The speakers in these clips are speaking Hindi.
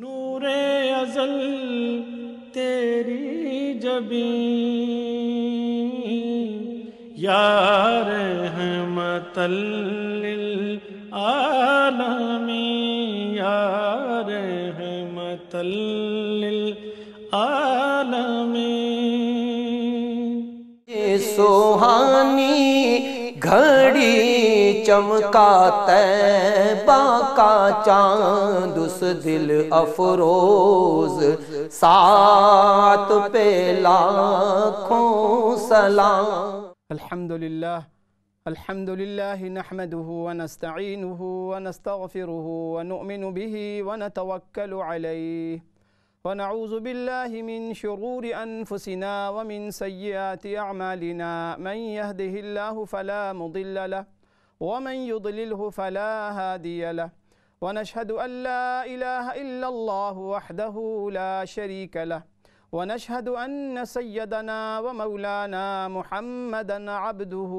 नूरे अजल तेरी जबी यार हमतल چمکا تیبا کا چاند اس دل افروز سات پہ لاکھوں سلام الحمد الحمدللہ الحمد لله نحمده ونستعينه ونستغفره ونؤمن به ونتوكل عليه ونعوذ بالله من شرور أنفسنا ومن سيئات أعمالنا من يهده الله فلا مضل له ومن يضلله فلا هادي له ونشهد أن لا إله إلا الله وحده لا شريك له ونشهد أن سيدنا ومولانا محمدا عبده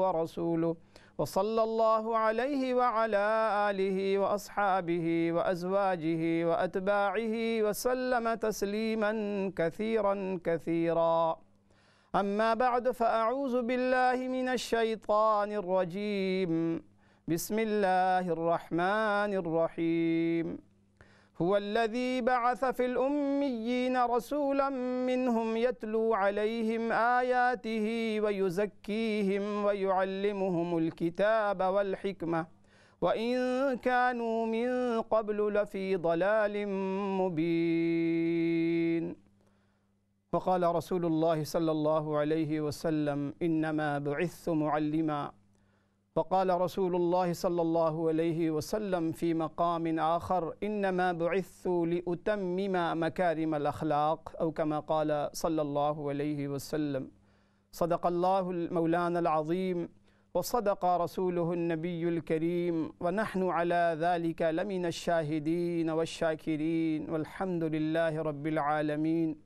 ورسوله وصلى الله عليه وعلى آله وأصحابه وأزواجه وأتباعه وسلم تسليما كثيرا كثيرا أما بعد فأعوذ بالله من الشيطان الرجيم بسم الله الرحمن الرحيم هو الذي بعث في الأميين رسولا منهم يتلو عليهم آياته ويزكيهم ويعلمهم الكتاب والحكمة وإن كانوا من قبل لفي ضلال مبين وقال رسول الله صلى الله عليه وسلم إنما بعثت معلما وقال رسول الله صلى الله عليه وسلم في مقام آخر إنما بعثت لأتمم مكارم الأخلاق أو كما قال صلى الله عليه وسلم صدق الله المولان العظيم وصدق رسوله النبي الكريم ونحن على ذلك لمن الشاهدين والشاكرين والحمد لله رب العالمين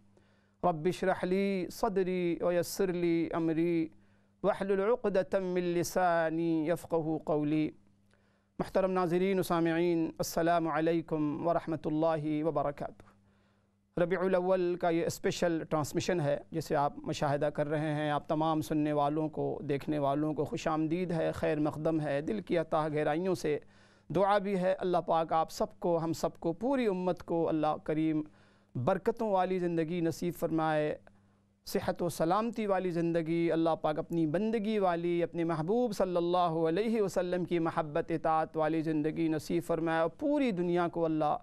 रबिशरहली सदरी वयसरली अमरी वहलुलतमिलसानी यफ़ कौली महतरम नाजरीन सामीन अल्लाम वरहमल वबरक रबील का ये स्पेशल ट्रांसमिशन है जिसे आप मुशाह कर रहे हैं आप तमाम सुनने वालों को देखने वालों को खुश आमदीद है खैर मकदम है दिल की अतः गहराइयों से दुआ भी है अल्लाह पाक आप सबको हम सबको पूरी उम्मत को अल्लाह करीम बरकतों वाली ज़िंदगी नसीब फरमाए सेहत व सलामती वाली ज़िंदगी अल्लाह पाक अपनी बंदगी वाली अपने महबूब सल्लल्लाहु अलैहि वसल्लम की महब्बत इतात वाली ज़िंदगी नसीब फरमाए और पूरी दुनिया को अल्लाह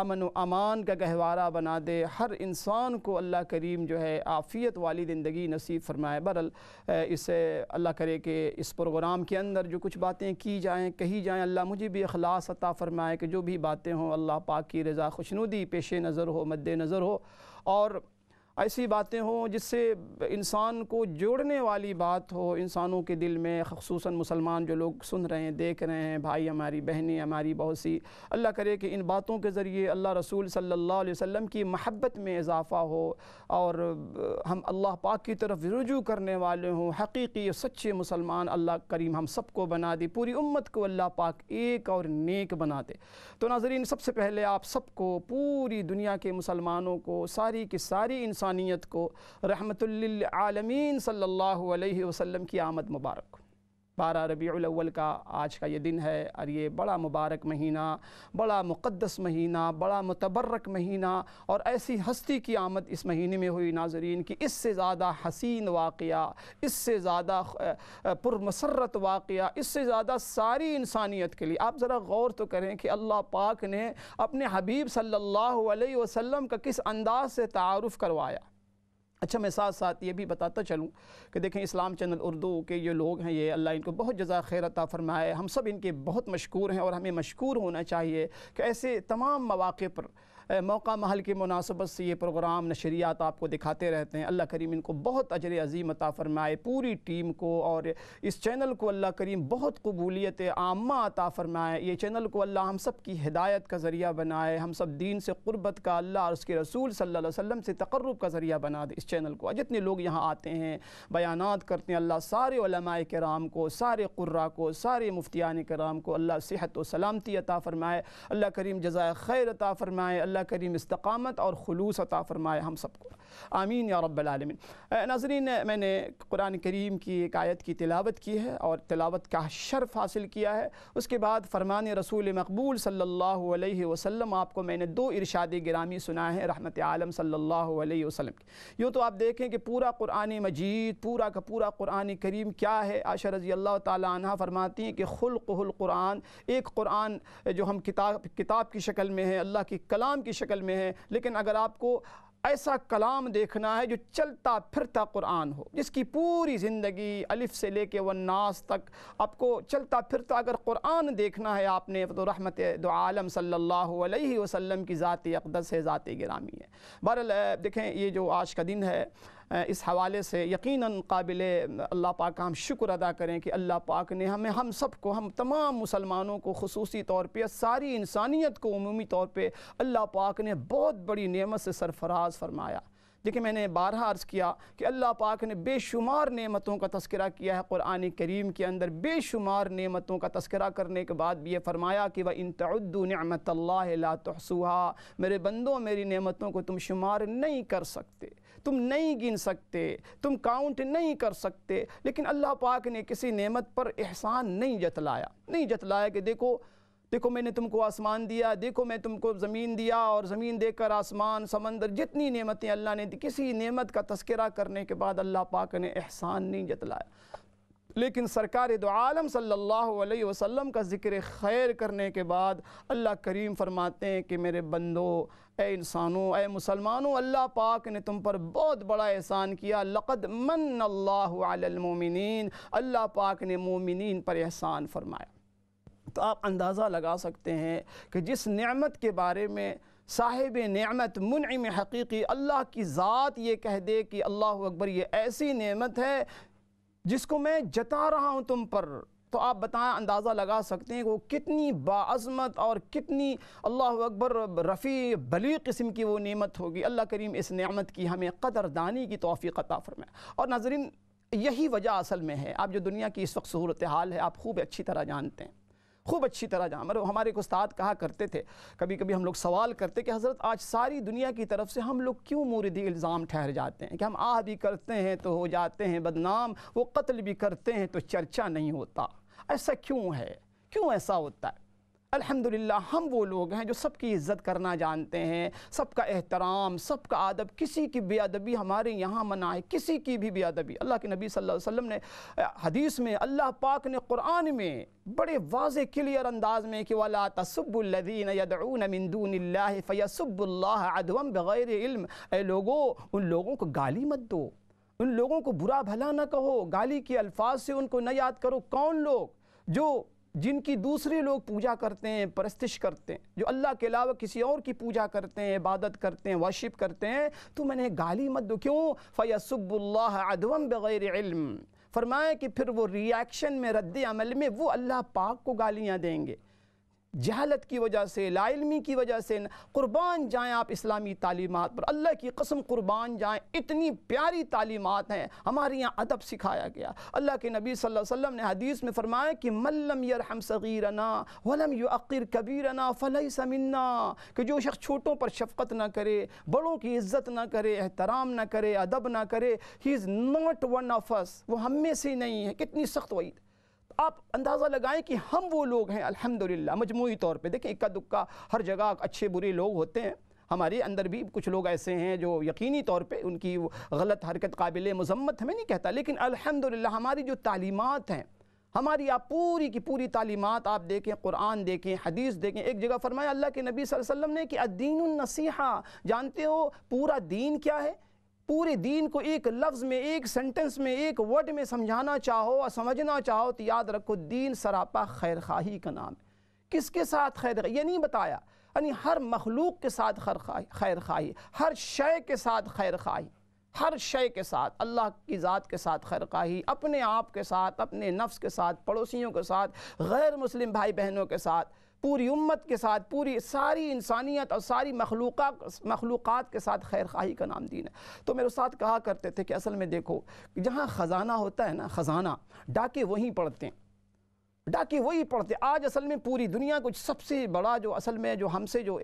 अमन व अमान का गहवारा बना दे हर इंसान को अल्लाह करीम जो है आफ़ियत वाली ज़िंदगी नसीब फरमाए बरल इसे अल्लाह करे कि इस प्रोग्राम के अंदर जो कुछ बातें की जाएँ कही जाएँ अल्लाह मुझे भी अखलास अता फ़रमाए कि जो भी बातें हों अल्लाह पाक की रज़ा खुशनुदी पेश नज़र हो मद्द नज़र हो और ऐसी बातें हों जिससे इंसान को जोड़ने वाली बात हो इंसानों के दिल में खसूस मुसलमान जो लोग सुन रहे हैं देख रहे हैं भाई हमारी बहनें हमारी बहुत सी अल्लाह करे कि इन बातों के ज़रिए अल्लाह रसूल सल्लल्लाहु अलैहि वसल्लम की महब्बत में इजाफ़ा हो और हम अल्लाह पाक की तरफ रुजू करने वाले हों हकीकी सच्चे मुसलमान अल्लाह करीम हम सब को बना दे पूरी उम्मत को अल्लाह पाक एक और नेक बना दे तो नाजरीन सबसे पहले आप सबको पूरी दुनिया के मुसलमानों को सारी की सारी इंसानियत को रहमतुल्लिल आलमीन सल्लल्लाहु अलैहि की आमद मुबारक बारह रबी का आज का ये दिन है और ये बड़ा मुबारक महीना बड़ा मुक़दस महीना बड़ा मतबर्रक महीना और ऐसी हस्ती की आमद इस महीने में हुई नाजरीन कि इससे ज़्यादा हसीन वाक़ इससे ज़्यादा पुरमसरत वाक़ इससे ज़्यादा सारी इंसानियत के लिए आप ज़रा गौर तो करें कि अल्लाह पाक ने अपने हबीब सल्ला वसम का किस अंदाज से तारफ़ करवाया अच्छा मैं साथ साथ ये भी बताता चलूँ कि देखें इस्लाम चैनल उर्दू के ये लोग हैं ये अल्लाह इनको बहुत जजा खैर अता फ़रमाए हम सब इनके बहुत मशहूर हैं और हमें मशहूर होना चाहिए कि ऐसे तमाम मौाक़े पर मौका महल की मुनासबत से ये प्रोग्राम नशरियात आपको दिखाते रहते हैं अल्लाह करीम इनको बहुत अजर अजीम अता फ़रमाए पूरी टीम को और इस चैनल को अल्लाह करीम बहुत कबूलियत आमा अता फ़रमाए ये चैनल को अल्लाह हम सब की हिदायत का ज़रिया बनाए हम सब दीन से क़ुरबत का अल्लाह और उसके रसूल सल्ला वसम से तकर्रब का ज़रिया बना दे इस चैनल को जितने लोग यहाँ आते हैं बयान करते हैं अल्लाह सारे कराम को सारे कुर्रा को सारे मुफ्तियान कराम को अल्लाह सेहत व सलामती अता फ़रमाए अल्लाह करीम जजाय खैर अता फ़रमाए अल्लाह ताली करीम इस्तकामत और खलूस अता फ़रमाए हम सबको आमीन या रबालमिन नाजरीन मैंने कुरान करीम की एक आयत की तिलावत की है और तिलावत का शर्फ हासिल किया है उसके बाद फ़रमान रसूल मकबूल सल्ला वसम आपको मैंने दो इरशाद गिरामी सुना है रहमत आलम सल्ला वसम की यूँ तो आप देखें कि पूरा कुरान मजीद पूरा का पूरा कुरान करीम क्या है आशा रजी अल्लाह तह फरमाती हैं कि खुल कुरान एक कुरान जो हम किताब किताब की शक्ल में है अल्लाह के कलाम की की शक्ल में है लेकिन अगर आपको ऐसा कलाम देखना है जो चलता फिरता कुरान हो जिसकी पूरी ज़िंदगी अलिफ़ से लेके व नास तक आपको चलता फिरता अगर कुरान देखना है आपने तो रहमत दो आलम सल्लल्लाहु अलैहि वसल्लम की ज़ाती अकदस है ज़ाती गिरामी है बहरल देखें ये जो आज का दिन है इस हवाले से यकीन काबिल अल्लाह पाक का हम शुक्र अदा करें कि अल्लाह पाक ने हमें हम सब को हम तमाम मुसलमानों को खसूसी तौर पर सारी इंसानियत को अमूमी तौर पर अल्लाह पाक ने बहुत बड़ी नमत से सरफराज फरमाया देखिए मैंने बारह अर्ज़ किया कि अल्लाह पाक ने बेशुमार नेमतों का तस्करा किया है क़ुरान करीम के अंदर बेशुमार नेमतों का तस्करा करने के बाद भी ये फ़रमाया कि वह इन नमत ला तो मेरे बंदों मेरी नेमतों को तुम शुमार नहीं कर सकते तुम नहीं गिन सकते तुम काउंट नहीं कर सकते लेकिन अल्लाह पाक ने किसी नेमत पर एहसान नहीं जतलाया नहीं जतलाया कि देखो देखो मैंने तुमको आसमान दिया देखो मैं तुमको ज़मीन दिया और ज़मीन देकर आसमान समंदर जितनी नेमतें अल्लाह ने दी किसी नेमत का तस्करा करने के बाद अल्लाह पाक ने एहसान नहीं जतलाया लेकिन सरकार दो आलम सल्लल्लाहु अलैहि वसल्लम का ज़िक्र खैर करने के बाद अल्लाह करीम फरमाते हैं कि मेरे बंदो ए इंसानों ए मुसलमानों अल्लाह पाक ने तुम पर बहुत बड़ा एहसान किया लक़द मन अल्लामिन अल्लाह पाक ने मोमिन पर एहसान फरमाया तो आप अंदाज़ा लगा सकते हैं कि जिस नेमत के बारे में साहिब नमत मुनम हकीकी अल्लाह की ज़ात ये कह दे कि अल्लाह अकबर ये ऐसी नेमत है जिसको मैं जता रहा हूँ तुम पर तो आप बताएं अंदाज़ा लगा सकते हैं वो कितनी बाज़मत और कितनी अल्लाह अकबर रफ़ी बली किस्म की वो नेमत होगी अल्लाह करीम इस नेमत की हमें कदरदानी की तोफ़ी अता फरमाए और नाजरीन यही वजह असल में है आप जो दुनिया की इस वक्त सूरत हाल है आप खूब अच्छी तरह जानते हैं खूब अच्छी तरह जहाँ मतलब हमारे एक उस्ताद कहा करते थे कभी कभी हम लोग सवाल करते कि हज़रत आज सारी दुनिया की तरफ से हम लोग क्यों मुरदी इल्ज़ाम ठहर जाते हैं कि हम आह भी करते हैं तो हो जाते हैं बदनाम वो कत्ल भी करते हैं तो चर्चा नहीं होता ऐसा क्यों है क्यों ऐसा होता है अल्हम्दुलिल्लाह हम वो लोग हैं जो सबकी इज़्ज़त करना जानते हैं सबका एहतराम सबका अदब किसी की बेअदबी हमारे यहाँ मना है किसी की भी बेअदबी अल्लाह के नबी सल्लल्लाहु अलैहि वसल्लम ने हदीस में अल्लाह पाक ने कुरान में बड़े वाज क्लियर अंदाज में कि वाला तसब्बुल्लदीन यदऊन मिन दूनिल्लाह फयसब्बुल्लाह अदवम बगैर इल्म ए लोगो उन लोगों को गाली मत दो उन लोगों को बुरा भला ना कहो गाली के अल्फाज से उनको न याद करो कौन लोग जो जिनकी दूसरे लोग पूजा करते हैं परस्तिश करते हैं जो अल्लाह के अलावा किसी और की पूजा करते हैं इबादत करते हैं वाशिप करते हैं तो मैंने गाली मत दो क्यों फ़ैसब्ला अदवम बग़ैर इल्म फरमाया कि फिर वो रिएक्शन में रद्द अमल में वो अल्लाह पाक को गालियाँ देंगे जहालत की वजह से लाइलमी की वजह से क़ुरबान जाएँ आप इस्लामी तालीमत पर अल्लाह की कसम क़ुरबान जाएँ इतनी प्यारी तालीमत हैं हमारे यहाँ अदब सिखाया गया अल्लाह के नबी सल्लल्लाहु अलैहि वसल्लम ने हदीस में फरमाया कि मल्लम यरहम सगीरना वलम युअर कबीरना फ़लई समन्ना कि जो शख्स छोटों पर शफ़क़त ना करे बड़ों की इज़्ज़त ना करे एहतराम ना करे अदब ना करे he is not one of us वो हम में से नहीं है कितनी सख्त वही आप अंदाज़ा लगाएं कि हम वो लोग हैं अल्हम्दुलिल्लाह मजमूई तौर पे देखें इक्का दुक्का हर जगह अच्छे बुरे लोग होते हैं हमारे अंदर भी कुछ लोग ऐसे हैं जो यकीनी तौर पे उनकी गलत हरकत काबिल मजम्मत हमें नहीं कहता लेकिन अल्हम्दुलिल्लाह हमारी जो तालीमात हैं हमारी आप पूरी की पूरी तालीमत आप देखें कुरान देखें हदीस देखें एक जगह फरमाया अल्लाह के नबी वसल्लम ने कि अद्दीन नसीहा जानते हो पूरा दीन क्या है पूरे दीन को एक लफ्ज़ में एक सेंटेंस में एक वर्ड में समझाना चाहो और समझना चाहो तो याद रखो दीन सरापा खैर खाही का नाम है किसके साथ खैर ये नहीं बताया यानी हर मखलूक के साथ खैर खाही खैर खाही हर शय के साथ खैर खाही हर शय के साथ अल्लाह की ज़ात के साथ खैर खाही अपने आप के साथ अपने नफ्स के साथ पड़ोसियों के साथ गैर मुस्लिम भाई बहनों के साथ पूरी उम्मत के साथ पूरी सारी इंसानियत और सारी मखलूक मखलूक़ के साथ खैर खाही का नाम दीन है तो मेरे साथ कहा करते थे कि असल में देखो जहाँ ख़जाना होता है ना ख़जाना डाके वहीं पढ़ते हैं डाके वही पढ़ते आज असल में पूरी दुनिया को सबसे बड़ा जो असल में जो हमसे जो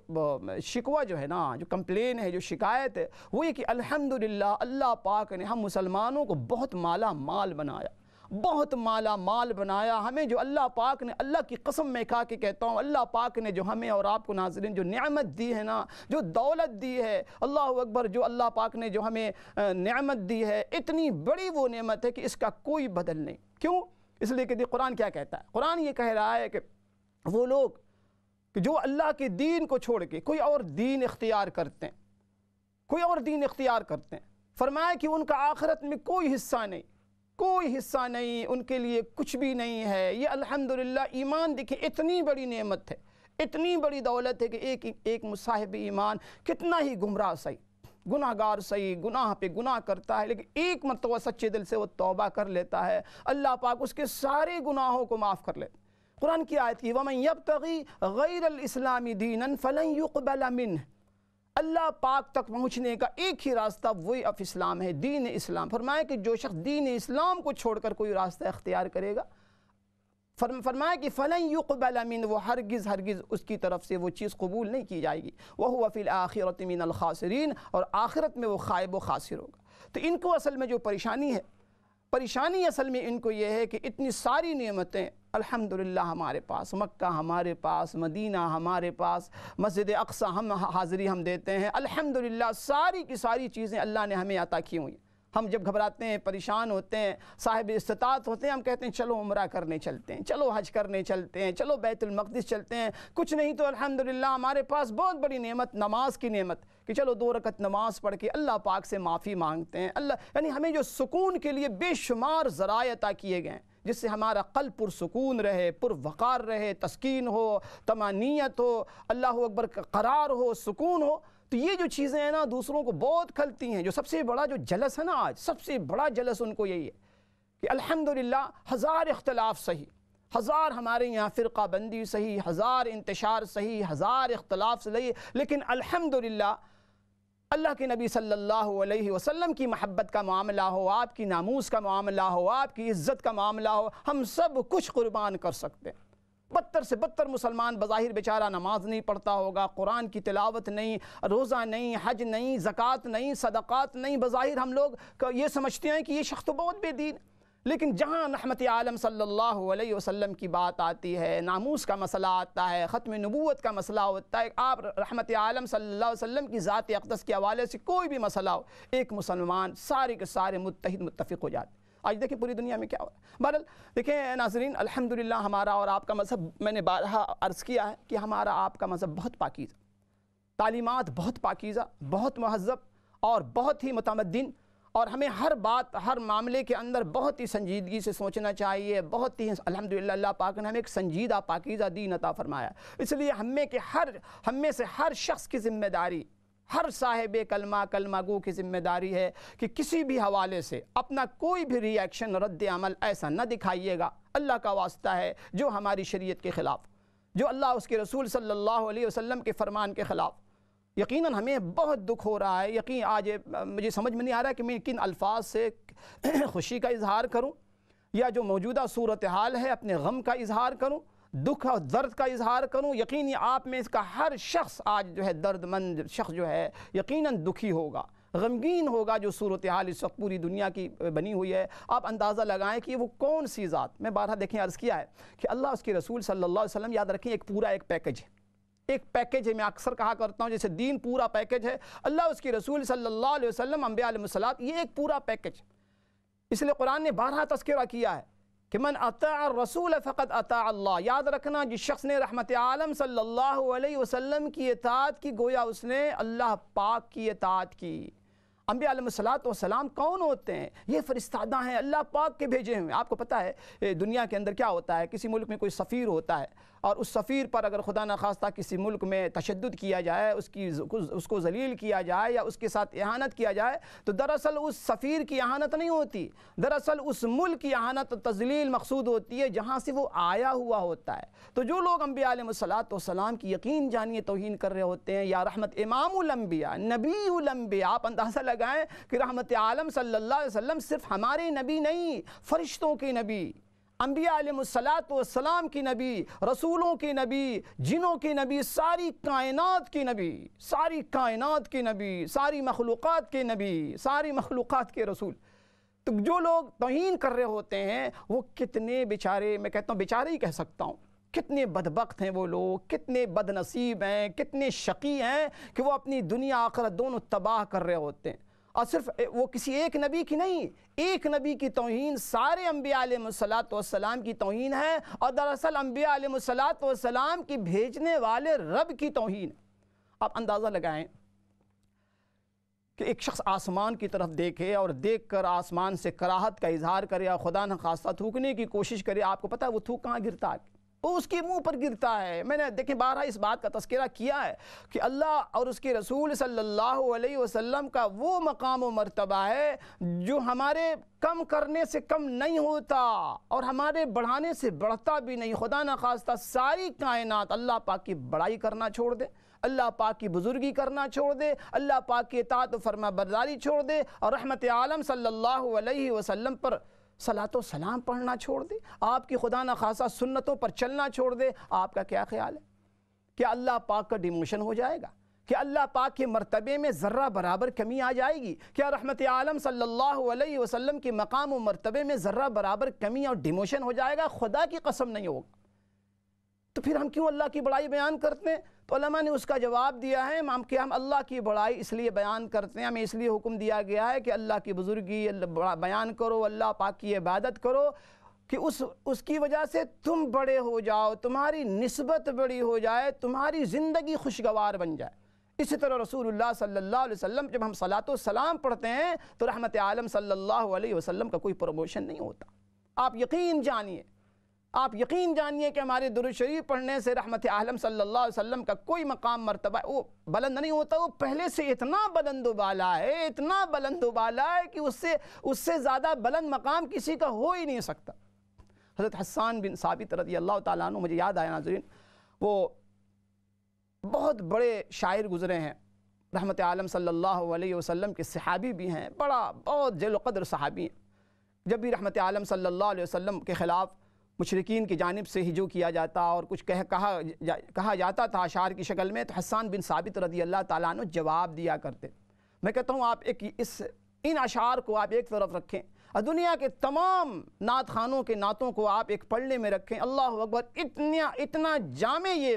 शिकवा जो है ना जो कंप्लेन है जो शिकायत है वो ये कि अल्हम्दुलिल्लाह अल्लाह पाक ने हम मुसलमानों को बहुत माला माल बनाया बहुत माला माल बनाया हमें जो अल्लाह पाक ने अल्लाह की कसम में खा के कहता हूँ अल्लाह पाक ने जो हमें और आपको नाजरन जो न्यामत दी है ना जो दौलत दी है अल्लाह अकबर जो अल्लाह पाक ने जो हमें न्यामत दी है इतनी बड़ी वो नमत है कि इसका कोई बदल नहीं क्यों इसलिए कि कुरान क्या कहता है कुरान ये कह रहा है कि वो लोग कि जो अल्लाह के दीन को छोड़ के कोई और दीन इख्तियार करते हैं कोई और दीन इख्तियार करते हैं फरमाया कि उनका आखरत में कोई हिस्सा नहीं कोई हिस्सा नहीं उनके लिए कुछ भी नहीं है ये अल्हम्दुलिल्लाह ईमान देखिए इतनी बड़ी नेमत है इतनी बड़ी दौलत है कि एक एक मुसाहिब ईमान कितना ही गुमराह सही गुनाहगार सही गुनाह पे गुनाह करता है लेकिन एक मरतबा सच्चे दिल से वो तौबा कर लेता है अल्लाह पाक उसके सारे गुनाहों को माफ़ कर ले कुरान की आयत की वमन यब तगी गैर इस्लामी दीन फ़लन युकबल मिन अल्लाह पाक तक पहुँचने का एक ही रास्ता वही अफ इस्लाम है दीन इस्लाम फरमाया कि जो शख्स दीन इस्लाम को छोड़कर कोई रास्ता इख्तियार करेगा फरम फरमाया कि फ़लन युकबलमिन वो हरगिज़ हरगिज़ उसकी तरफ से वो चीज़ कबूल नहीं की जाएगी वह वफ़िल आखिरत मिन और आखिरत में वो खायब व खासिर होगा तो इनको असल में जो परेशानी है परेशानी असल में इनको ये है कि इतनी सारी नियमतें अल्हम्दुलिल्लाह हमारे पास मक्का हमारे पास मदीना हमारे पास मस्जिद अक्सा हम हाज़िरी हम देते हैं अल्हम्दुलिल्लाह सारी की सारी चीज़ें अल्लाह ने हमें अता की हुई हम जब घबराते हैं परेशान होते हैं साहिब इस्तात होते हैं हम कहते हैं चलो उम्र करने चलते हैं चलो हज करने चलते हैं चलो बैतुलमक़दस चलते हैं कुछ नहीं तो अल्हम्दुलिल्लाह हमारे पास बहुत बड़ी नेमत नमाज की नेमत कि चलो दो रकत नमाज पढ़ के अल्लाह पाक से माफ़ी मांगते हैं अल्लाह यानी हमें जो सुकून के लिए बेशुमार जरा अता किए गए हैं जिससे हमारा कल पुरसकून रहे पुरवक़ार रहे तस्किन हो तमानियत हो अल्लाह अकबर करार हो सुकून हो तो ये जो चीज़ें हैं ना दूसरों को बहुत खलती हैं जो सबसे बड़ा जो जलस है ना आज सबसे बड़ा जलस उनको यही है कि अल्हम्दुलिल्लाह हज़ार इख्तलाफ सही हज़ार हमारे यहाँ फ़िरकाबंदी सही हज़ार इंतशार सही हज़ार इख्तलाफ सही लेकिन अलहमदिल्ला अल्लाह के नबी सल्लल्लाहु अलैहि वसल्लम की महब्बत का मामला हो आपकी नामूस का मामला हो आपकी इज़्ज़त का मामला हो हम सब कुछ कुर्बान कर सकते हैं बदतर से बदतर मुसलमान बज़ाहिर बेचारा नमाज नहीं पढ़ता होगा कुरान की तिलावत नहीं रोज़ा नहीं हज नहीं ज़क़़त नहीं सदक़ात नहीं बज़ाहिर हम लोग ये समझते हैं कि ये शख्स तो बहुत बेदीन लेकिन जहाँ रहमत आलम सल्लल्लाहु अलैहि वसल्लम की बात आती है नामूस का मसला आता है ख़त्म नबूत का मसला होता है आप रहमत आलम सल्लल्लाहु अलैहि वसल्लम की ज़ात अकदस के हवाले से कोई भी मसला हो एक मुसलमान सारे के सारे मुतहद मुतफ़ हो जाते आज देखें पूरी दुनिया में क्या हो रहा है बहरल देखें नाजरीन अल्हम्दुलिल्लाह हमारा और आपका मज़हब मैंने बारह अर्ज़ किया है कि हमारा आपका मज़हब बहुत पाकिज़ा तालीमत बहुत पाकिज़ा बहुत महजब और बहुत ही मतमदिन और हमें हर बात हर मामले के अंदर बहुत ही संजीदगी से सोचना चाहिए बहुत ही अलहमदिल्ला पाक ने हमें एक संजीदा पाकिज़ा दीन अता फरमाया इसलिए हमें के हर हमें से हर शख्स की ज़िम्मेदारी हर साहेब कलमा कलमा गो की ज़िम्मेदारी है कि किसी भी हवाले से अपना कोई भी रिएक्शन रद्द अमल ऐसा न दिखाइएगा अल्लाह का वास्ता है जो हमारी शरीयत के ख़िलाफ़ जो अल्लाह उसके रसूल सल्लल्लाहु अलैहि वसल्लम के फ़रमान के ख़िलाफ़ यकीनन हमें बहुत दुख हो रहा है यकीन आज मुझे समझ में नहीं आ रहा कि मैं किन अल्फाज से खुशी का इजहार करूँ या जो मौजूदा सूरत हाल है अपने गम का इजहार करूँ दुख और दर्द का इजहार करूं यकीन आप में इसका हर शख्स आज जो है दर्दमंद शख्स जो है यकीनन दुखी होगा गमगीन होगा जो सूरत हाल इस वक्त पूरी दुनिया की बनी हुई है आप अंदाज़ा लगाएं कि वो कौन सी ज़ात मैं बारह देखें अर्ज़ किया है कि अल्लाह उसके रसूल सल्लल्लाहु अलैहि वसल्लम याद रखें एक पूरा एक पैकेज है एक पैकेज है मैं अक्सर कहा करता हूँ जैसे दीन पूरा पैकेज है अल्लाह उसके रसूल सल्लल्लाहु अम्बे आलम सलात ये एक पूरा पैकेज इसलिए कुरान ने बारह तस्करा किया है कि मन अता रसूल फ़कत अता अल्लाह याद रखना जिस शख्स ने रहमत आलम सल्लल्लाहु अलैहि वसल्लम की इतात की गोया उसने अल्लाह पाक की इतात की सलाम कौन होते हैं ये फरिस्तादा हैं अल्लाह पाक के भेजे हुए आपको पता है दुनिया के अंदर क्या होता है किसी मुल्क में कोई सफ़ीर होता है और उस सफ़ीर पर अगर खुदा न खास्ता किसी मुल्क में तशद किया जाए उसकी उसको जलील किया जाए या उसके साथ एहानत किया जाए तो दरअसल उस सफ़ीर की एहानत नहीं होती दरअसल उस मुल्क की एहानत तजलील मकसूद होती है जहाँ से वो आया हुआ होता है तो जो लोग अम्बियालाम की यकीन जानिए तोहन कर रहे होते हैं या रहमत इमामबिया नबीबिया आप अंदाज़ा लगाएँ कि रहमत आलम सल्ला वसम सिर्फ़ हमारे नबी नहीं फरिश्तों के नबी अम्बियालाम की नबी रसूलों की नबी जिनों की नबी सारी कायनत की नबी सारी कायनत की नबी सारी मखलूक़ के नबी सारी मखलूक़ के रसूल तो जो लोग तोहन कर रहे होते हैं वो कितने बेचारे मैं कहता हूँ बेचारे ही कह सकता हूँ कितने बदबक हैं वो लोग कितने बदनसीब हैं कितने शकी हैं कि वो अपनी दुनिया आखरत दोनों तबाह कर रहे होते हैं और सिर्फ वो किसी एक नबी की नहीं एक नबी की तोहन सारे अम्बियालाम की तोहन है और दरअसल अम्बियालाम की भेजने वाले रब की तोहन आप अंदाज़ा लगाएं कि एक शख्स आसमान की तरफ देखे और देख कर आसमान से कराहत का इजहार करे या खुदा न खास्ता थूकने की कोशिश करे आपको पता है वो थूक कहाँ गिरता है वो उसके मुंह पर गिरता है मैंने देखें बारह इस बात का तस्करा किया है कि अल्लाह और उसके रसूल सल्लल्लाहु अलैहि वसल्लम का वो मकाम व मरतबा है जो हमारे कम करने से कम नहीं होता और हमारे बढ़ाने से बढ़ता भी नहीं खुदा न खास्ता सारी कायनात अल्लाह पाक की बड़ाई करना छोड़ दे अल्लाह पाक की बुज़ुर्गी करना छोड़ दे अल्लाह पाक की तात फरमा बरदारी छोड़ दे और रहमत आलम सल्लल्लाहु अलैहि वसल्लम पर सलात सलाम पढ़ना छोड़ दे आपकी खुदा न खासा सुन्नतों पर चलना छोड़ दे आपका क्या ख्याल है कि अल्लाह पाक का डिमोशन हो जाएगा कि अल्लाह पाक के मरतबे में ज़र्रा बराबर कमी आ जाएगी क्या रहमत आलम सल्लल्लाहु अलैहि वसल्लम के मकाम व मरतबे में ज़र्रा बराबर कमी और डिमोशन हो जाएगा खुदा की कसम नहीं होगा तो फिर हम क्यों अल्लाह की बड़ाई बयान करते हैं तो ने उसका जवाब दिया है इमाम के हम अल्लाह की बड़ाई इसलिए बयान करते हैं हमें इसलिए हुक्म दिया गया है कि अल्लाह की बुज़ुर्गी बयान करो अल्लाह पाक की इबादत करो कि उस उसकी वजह से तुम बड़े हो जाओ तुम्हारी नस्बत बड़ी हो जाए तुम्हारी ज़िंदगी खुशगवार बन जाए इसी तरह रसूल सल्ला वसम जब हम सलात सलाम पढ़ते हैं तो रहमत आलम सल्ला वसम का कोई प्रमोशन नहीं होता आप यकीन जानिए आप यकीन जानिए कि हमारे दुरुशरीफ पढ़ने से रहमत आलम सल्लल्लाहु अलैहि वसल्लम का कोई मकाम मरतबा वो बुलंद नहीं होता वो पहले से इतना बुलंद उबाला है इतना बुलंद उबाला है कि उससे उससे ज़्यादा बुलंद मकाम किसी का हो ही नहीं सकता हज़रत हसान बिन साबित रदी अल्लाह तु मुझे याद आया नाजरीन वो बहुत बड़े शायर गुज़रे हैं रहमत आलम सल्लल्लाहु अलैहि वसल्लम के सहाबी भी हैं बड़ा बहुत जलोकद्र सहाबी हैं जब भी रहमत आलम सल्लल्लाहु अलैहि वसल्लम के ख़िलाफ़ मशरकिन की जानब से हिजू किया जाता और कुछ कह कहा जा, कहा जाता था अशार की शक्ल में तो हसान बिन साबित रदी अल्लाह तु जवाब दिया करते मैं कहता हूँ आप एक इस इन अशार को आप एक तरफ रखें और दुनिया के तमाम नात खानों के नातों को आप एक पढ़ने में रखें अल्लाह अकबर इतना इतना जाम ये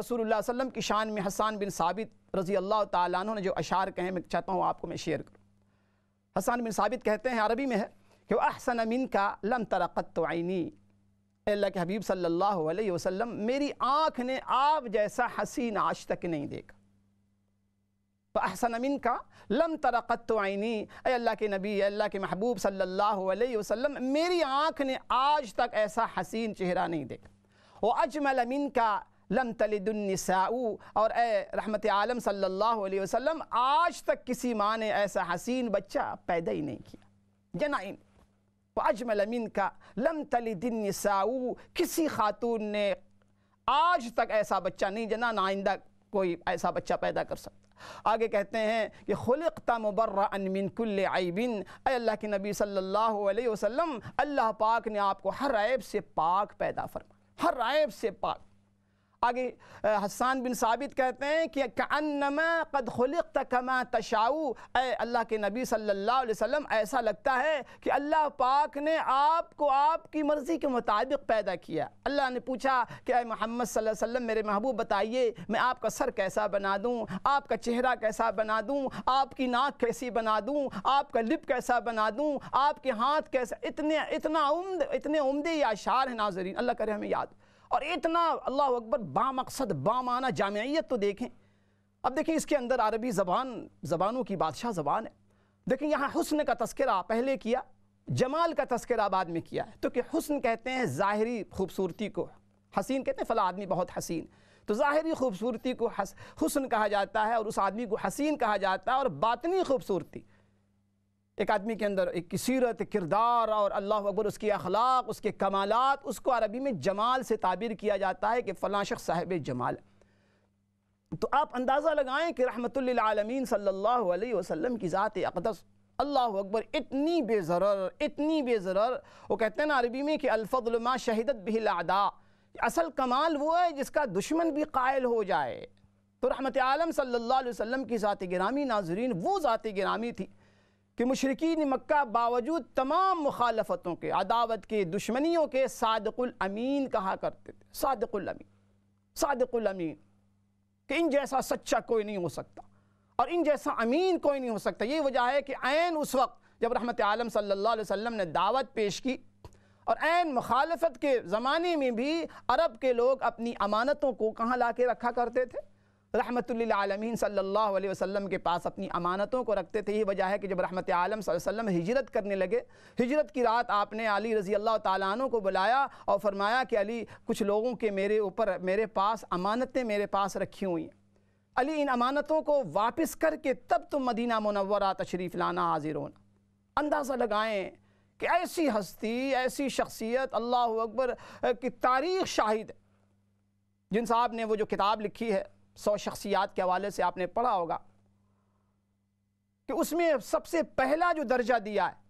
रसूल वसम की शान में हसान बिन साबित रजी अल्लाह तु ने जो अशार कहे मैं चाहता हूँ आपको मैं शेयर करूँ हसान बिन साबित कहते हैं अरबी में है कि अहसन मिन का लम तरक़त आइनी अल्लाह के हबीब सल्लल्लाहु अलैहि वसल्लम मेरी आँख ने आप जैसा हसीन आज तक नहीं देखा तो अहसन मिन का लम तरक़त आइनी अल्लाह के नबी अल्लाह के महबूब सल्लल्लाहु अलैहि वसल्लम मेरी आँख ने आज तक ऐसा हसीन चेहरा नहीं देखा वो अजमल मिन का लम तलदनसाऊ और ए रहमत आलम सल्लल्लाहु अलैहि वसल्लम आज तक किसी माँ ने ऐसा हसीन बच्चा पैदा ही नहीं किया जना अजमल अमीन का लम तली दिन निसाऊ किसी खातून ने आज तक ऐसा बच्चा नहीं जना ना आइंदा कोई ऐसा बच्चा पैदा कर सकता आगे कहते हैं कि खुलता मुबर्रमिन कुल्ल आइबिन अल्लाह के नबी सल्लल्लाहु अलैहि वसल्लम अल्लाह पाक ने आपको हर ऐब से पाक पैदा फरमा हर ऐब से पाक आगे हसान बिन साबित कहते हैं कि कन्नमा कद कमा तशाऊ अल्लाह के नबी सल्लल्लाहु अलैहि वसल्लम ऐसा लगता है कि अल्लाह पाक ने आपको आपकी मर्ज़ी के मुताबिक पैदा किया अल्लाह ने पूछा कि अः मोहम्मद वसल्लम मेरे महबूब बताइए मैं आपका सर कैसा बना दूँ आपका चेहरा कैसा बना दूँ आपकी नाक कैसी बना दूँ आपका लिप कैसा बना दूँ आपके हाथ कैसा इतने इतना उम्द इतने उम्दे या शार है नाजरीन अल्लाह करे हमें याद और इतना अल्लाह अकबर बामकसद बामाना जामयत तो देखें अब देखें इसके अंदर अरबी ज़बान ज़बानों की बादशाह ज़बान है देखें यहाँ हुसन का तस्करा पहले किया जमाल का तस्करा बाद में किया है तो कि हुसन कहते हैं ज़ाहरी खूबसूरती को हसीन कहते हैं फ़ला आदमी बहुत हसीन तो ज़ाहरी खूबसूरती को हसन कहा जाता है और उस आदमी को हसीन कहा जाता है और बातनी खूबसूरती एक आदमी के अंदर एक सीरत एक किरदार और अल्लाह अकबर उसकी अखलाक उसके कमालत उसको अरबी में जमाल से ताबीर किया जाता है कि फ़लाँ शख साहब जमाल तो आप अंदाज़ा लगाएं कि रहमतुल्लिन सल्लल्लाहु अलैहि वसल्लम की ज़ात अकदस अल्लाह अकबर इतनी बेज़र इतनी बेज़र वो कहते हैं ना अरबी में कि अलफ़लमा शहीदत बिहलादा असल कमाल वो है जिसका दुश्मन भी कायल हो जाए तो रहमत आलम सल्लल्लाहु अलैहि वसल्लम की ज़ात गिरामी नाजरीन वो ज़ात गिरामी थी कि मशरकिन मक्का बावजूद तमाम मुखालफतों के अदावत के दुश्मनियों के सादकुलमीन कहा करते थे सादकुलमीन सादकुलमीन कि इन जैसा सच्चा कोई नहीं हो सकता और इन जैसा अमीन कोई नहीं हो सकता ये वजह है कि आन उस वक्त जब रहमत आलम सल्लल्लाहु अलैहि वसल्लम ने दावत पेश की और आन मुखालफत के ज़माने में भी अरब के लोग अपनी अमानतों को कहाँ ला के रखा करते थे रहमतुल्लिलालमीन सल्लल्लाहु वसम के पास अपनी अमानतों को रखते थे यही वजह है कि जब रहमत आलम वसम हिजरत करने लगे हिजरत की रात आपने अली रज़ी अल्लाह तु को बुलाया और फरमाया कि अली कुछ लोगों के मेरे ऊपर मेरे पास अमानतें मेरे पास रखी हुई हैं अली इन अमानतों को वापस करके तब तुम मदीना मनवरा तशरीफ़ लाना हाजिर होना अंदाज़ा लगाएँ कि ऐसी हस्ती ऐसी शख्सियत अल्लाह अकबर की तारीख़ शाहिद जिन साहब ने वो जो किताब लिखी है सौ शख्सियात के हवाले से आपने पढ़ा होगा कि उसमें सबसे पहला जो दर्जा दिया है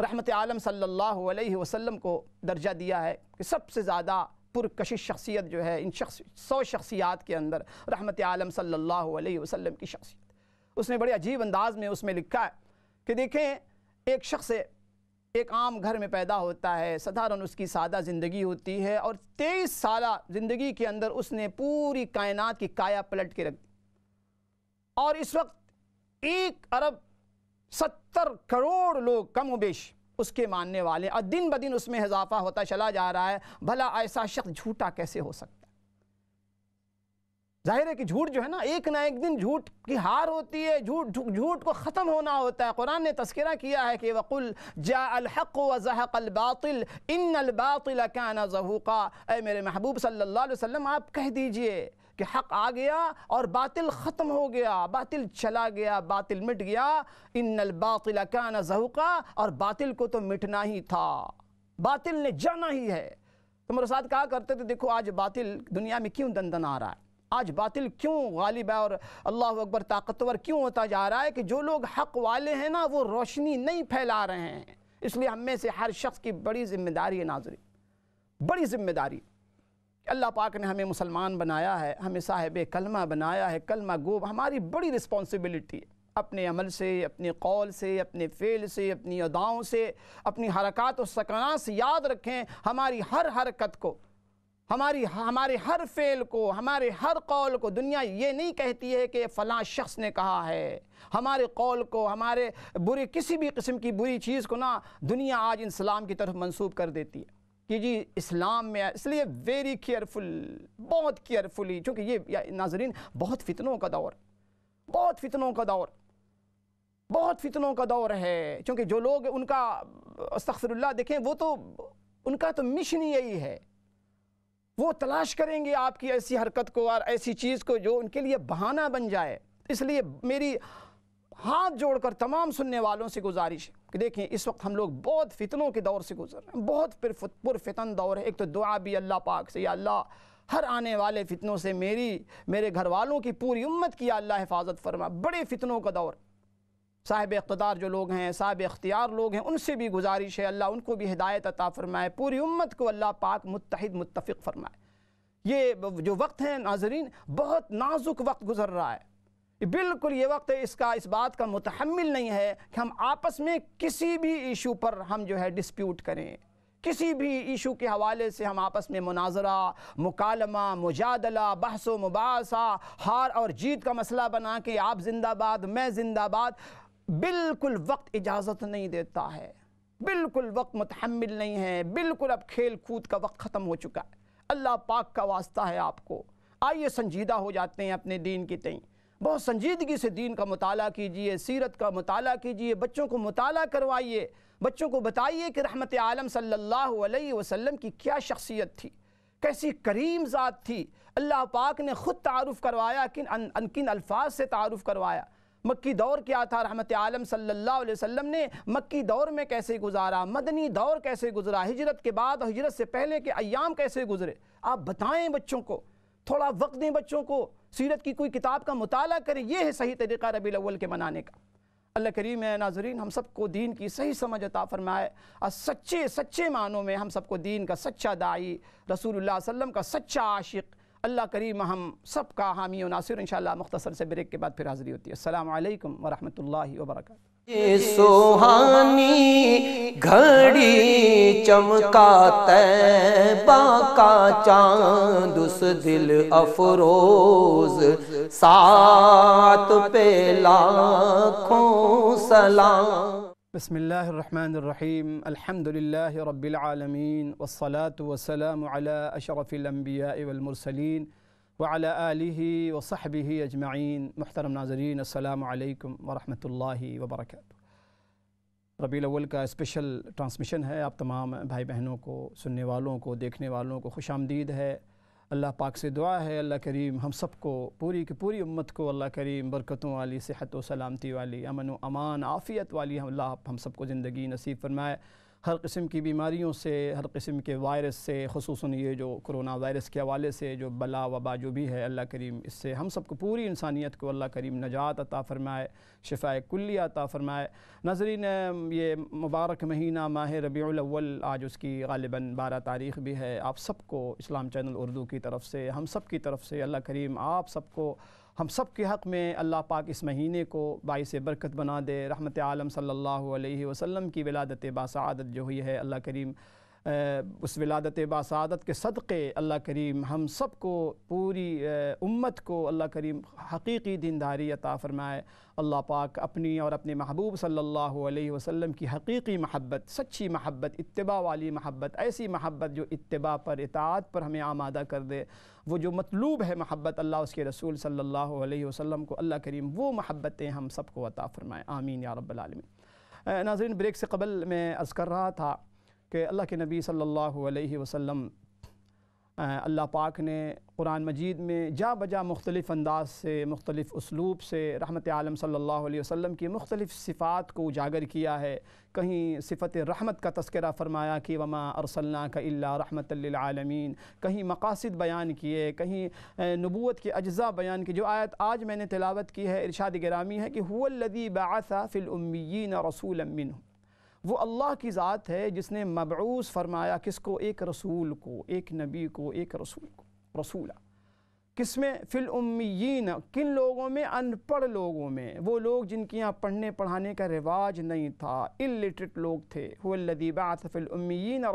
रहमत आलम सल्लल्लाहु अलैहि वसल्लम को दर्जा दिया है कि सबसे ज़्यादा पुरकशिश शख्सियत जो है इन शख्स सौ शख्सियात के अंदर रहमत आलम सल्लल्लाहु अलैहि वसल्लम की शख्सियत उसने बड़े अजीब अंदाज में उसमें लिखा है कि देखें एक शख्स एक आम घर में पैदा होता है साधारण उसकी सादा ज़िंदगी होती है और तेईस साल ज़िंदगी के अंदर उसने पूरी कायनात की काया पलट के रख दी और इस वक्त एक अरब सत्तर करोड़ लोग कम उबेश उसके मानने वाले और दिन ब दिन उसमें इजाफा होता चला जा रहा है भला ऐसा शख्स झूठा कैसे हो सकता जाहिर है कि झूठ जो है ना एक ना एक दिन झूठ की हार होती है झूठ झूठ को ख़त्म होना होता है कुरान ने तस्करा किया है कि वक़ुल जा अलहक़ व जहक़ अलबातिल इन अलबातिल ना जहूक़ा अ मेरे महबूब सल्लल्लाहु अलैहि वसल्लम आप कह दीजिए कि हक़ आ गया और बातिल ख़त्म हो गया बातिल चला गया बातिल मिट गया इन अलबातिल ना जहूक़ा और बातिल को तो मिटना ही था बातिल ने जाना ही है तो मेरे साथ कहा करते थे देखो आज बातिल दुनिया में क्यों दंदन आ रहा है आज बातिल क्यों गालिब है और अल्लाह अकबर ताकतवर क्यों होता जा रहा है कि जो लोग हक़ वाले हैं ना वो रोशनी नहीं फैला रहे हैं इसलिए हम में से हर शख्स की बड़ी ज़िम्मेदारी है नाजरी बड़ी ज़िम्मेदारी अल्लाह पाक ने हमें मुसलमान बनाया है हमें साहेब कलमा बनाया है कलमा गोब हमारी बड़ी रिस्पॉन्सिबिलिटी है अपने अमल से अपने कौल से अपने फ़ेल से अपनी अदाओं से अपनी हरकत और सकना से याद रखें हमारी हर हरकत को हमारी हमारे हर फेल को हमारे हर कौल को दुनिया ये नहीं कहती है कि फ़लाँ शख्स ने कहा है हमारे कौल को हमारे बुरे किसी भी किस्म की बुरी चीज़ को ना दुनिया आज इस्लाम की तरफ मंसूब कर देती है कि जी इस्लाम में इसलिए वेरी केयरफुल बहुत केयरफुली चूँकि ये नाजरीन बहुत फितनों का दौर बहुत फितनों का दौर बहुत फितनों का दौर है चूँकि जो लोग उनका अस्तफ़रल्ला देखें वो तो उनका तो मिशन ही यही है वो तलाश करेंगे आपकी ऐसी हरकत को और ऐसी चीज़ को जो उनके लिए बहाना बन जाए इसलिए मेरी हाथ जोड़कर तमाम सुनने वालों से गुजारिश है कि देखें इस वक्त हम लोग बहुत फितनों के दौर से गुजर रहे हैं बहुत पुरफितन दौर है एक तो दुआ भी अल्लाह पाक से या अल्लाह हर आने वाले फितनों से मेरी मेरे घर वालों की पूरी उम्मत की अल्लाह हिफाजत फरमा बड़े फितनों का दौर साहिब इकतदार जो लोग हैं साहब इख्तियार लोग हैं उनसे भी गुजारिश है अल्लाह उनको भी हिदायत अता फ़रमाए पूरी उम्मत को अल्लाह पाक मुतहद मुतफ़ फरमाए ये जो वक्त है नाजरीन बहुत नाजुक वक्त गुजर रहा है बिल्कुल ये वक्त इसका इस बात का मुतहमल नहीं है कि हम आपस में किसी भी इशू पर हम जो है डिस्प्यूट करें किसी भी इशू के हवाले से हम आपस में मुनाजरा मुकालमा मुजादला बहस व मुबासा हार और जीत का मसला बना के आप जिंदाबाद मैं जिंदाबाद बिल्कुल वक्त इजाज़त नहीं देता है बिल्कुल वक्त मतहमल नहीं है बिल्कुल अब खेल कूद का वक्त ख़त्म हो चुका है अल्लाह पाक का वास्ता है आपको आइए संजीदा हो जाते हैं अपने दीन की तई बहुत संजीदगी से दीन का मताल कीजिए सीरत का मताल कीजिए बच्चों को मताल करवाइए बच्चों को बताइए कि रहमत आलम सल्लल्लाहु अलैहि वसल्लम की क्या शख्सियत थी कैसी करीम ज़ात थी अल्लाह पाक ने ख़ुद तारफ़ करवाया किन किन अल्फाज से तारफ़ करवाया मक्की दौर क्या था रहमत आलम सल्लल्लाहु अलैहि वसल्लम ने मक्की दौर में कैसे गुजारा मदनी दौर कैसे गुजरा हिजरत के बाद और हिजरत से पहले के अयाम कैसे गुजरे आप बताएं बच्चों को थोड़ा वक्त दें बच्चों को सीरत की कोई किताब का मताल करें यह है सही तरीक़ा रबी अव्वल के मनाने का अल्लाह करीम है नाजरीन हम सबको दीन की सही समझ अता फ़रमाए और सच्चे सच्चे मानों में हम सबको दीन का सच्चा दाई रसूल वसम का सच्चा आशिक़ अल्लाह करीम हम सब का हामी और नासिर इन शाह मुख्तसर से ब्रेक के बाद फिर हाज़िरी होती है अल्लाम वरहमल वबरक ये सुहानी घड़ी चमका बाका चांद उस दिल अफरोज सात पे लाखों सलाम बसमीम अल्हम्दुलिल्लाहि रब्बिल आलमीन वस्सलातु वस्सलामु अला अशरफिल अंबिया वल मुरसलीन व अला आलिहि व सहबिहि अजमाइन मोहतरम नाजरीन अस्सलाम वालेकुम व रहमतुल्लाहि व बरकातहू रबील अव्वल का स्पेशल ट्रांसमिशन है आप तमाम भाई बहनों को सुनने वालों को देखने वालों को खुश आमदीद है अल्लाह पाक से दुआ है अल्लाह करीम हम सबको पूरी की पूरी उम्मत को अल्लाह करीम बरकतों वाली सेहत व सलामती वाली अमन व अमान आफ़ियत वाली अल्लाह हम सबको ज़िंदगी नसीब फरमाए हर किस्म की बीमारियों से हर किस्म के वायरस से खसूस ये जो करोना वायरस के हवाले से जो बला वबा जो भी है अल्लाह करीम इससे हम सबको पूरी इंसानियत को अल्लाह करीम नजात अता फ़रमाए शिफाए कुल्ली अता फ़रमाए नजरीन ये मुबारक महीना माह रबी अल आज उसकी गालिबा बारह तारीख भी है आप सबको इस्लाम चैनल उर्दू की तरफ से हम सब की तरफ से अल्लाह करीम आप सबको हम सब के हक़ में अल्लाह पाक इस महीने को बाईस बरकत बना दे रहमत आलम सल्लल्लाहु अलैहि वसल्लम की विलादत बासादत जो हुई है अल्लाह करीम उस विलादत बसादत के सदक़े अल्लाह करीम हम सब को पूरी उम्मत को अल्लाह करीम हकीकी दीनदारी अता फ़रमाए अल्लाह पाक अपनी और अपने महबूब सल्लल्लाहु अलैहि वसल्लम की हकीकी महब्बत सच्ची महब्बत इत्तबा वाली महब्बत ऐसी महब्बत जो इत्तबा पर इतात पर हमें आमादा कर दे वो जो मतलूब है महब्बत अल्लाह उसके रसूल सल्लल्लाहु अलैहि वसल्लम को अल्लाह करीम वो महब्बतें हम सबको अता फ़रमाए आमीन या रब्बल आलमीन नाजरीन ब्रेक से कबल मैं अर्ज़ कर रहा था कि अल्लाह के नबी सल्लल्लाहु अलैहि वसल्लम अल्लाह पाक ने कुरान मजीद में जा बजा मुख्तलिफ़ अंदाज से मुख्तलिफ़ उसलूब से रहमत आलम सल्लल्लाहु अलैहि वसल्लम की मुख्तलिफ़ सिफ़ात को उजागर किया है कहीं सिफ़त रहमत का तस्करा फ़रमाया कि वमा अरसल्ला का अल्ला रहमत आलमीन कहीं मकासद बयान किए कहीं नबूत के अज्जा बयान किए जो आयत आज मैंने तिलावत की है इरशाद ग्रामी है कि हुल्लदी बासा फ़िलउम्मीन रसूल मिन वो अल्लाह की ज़ात है जिसने मबूस फरमाया किसको एक रसूल को एक नबी को एक रसूल को रसूला किस में फिल किन लोगों में अनपढ़ लोगों में वो लोग जिनके यहाँ पढ़ने पढ़ाने का रिवाज नहीं था इलिटरेट लोग थे हुदीबात फिल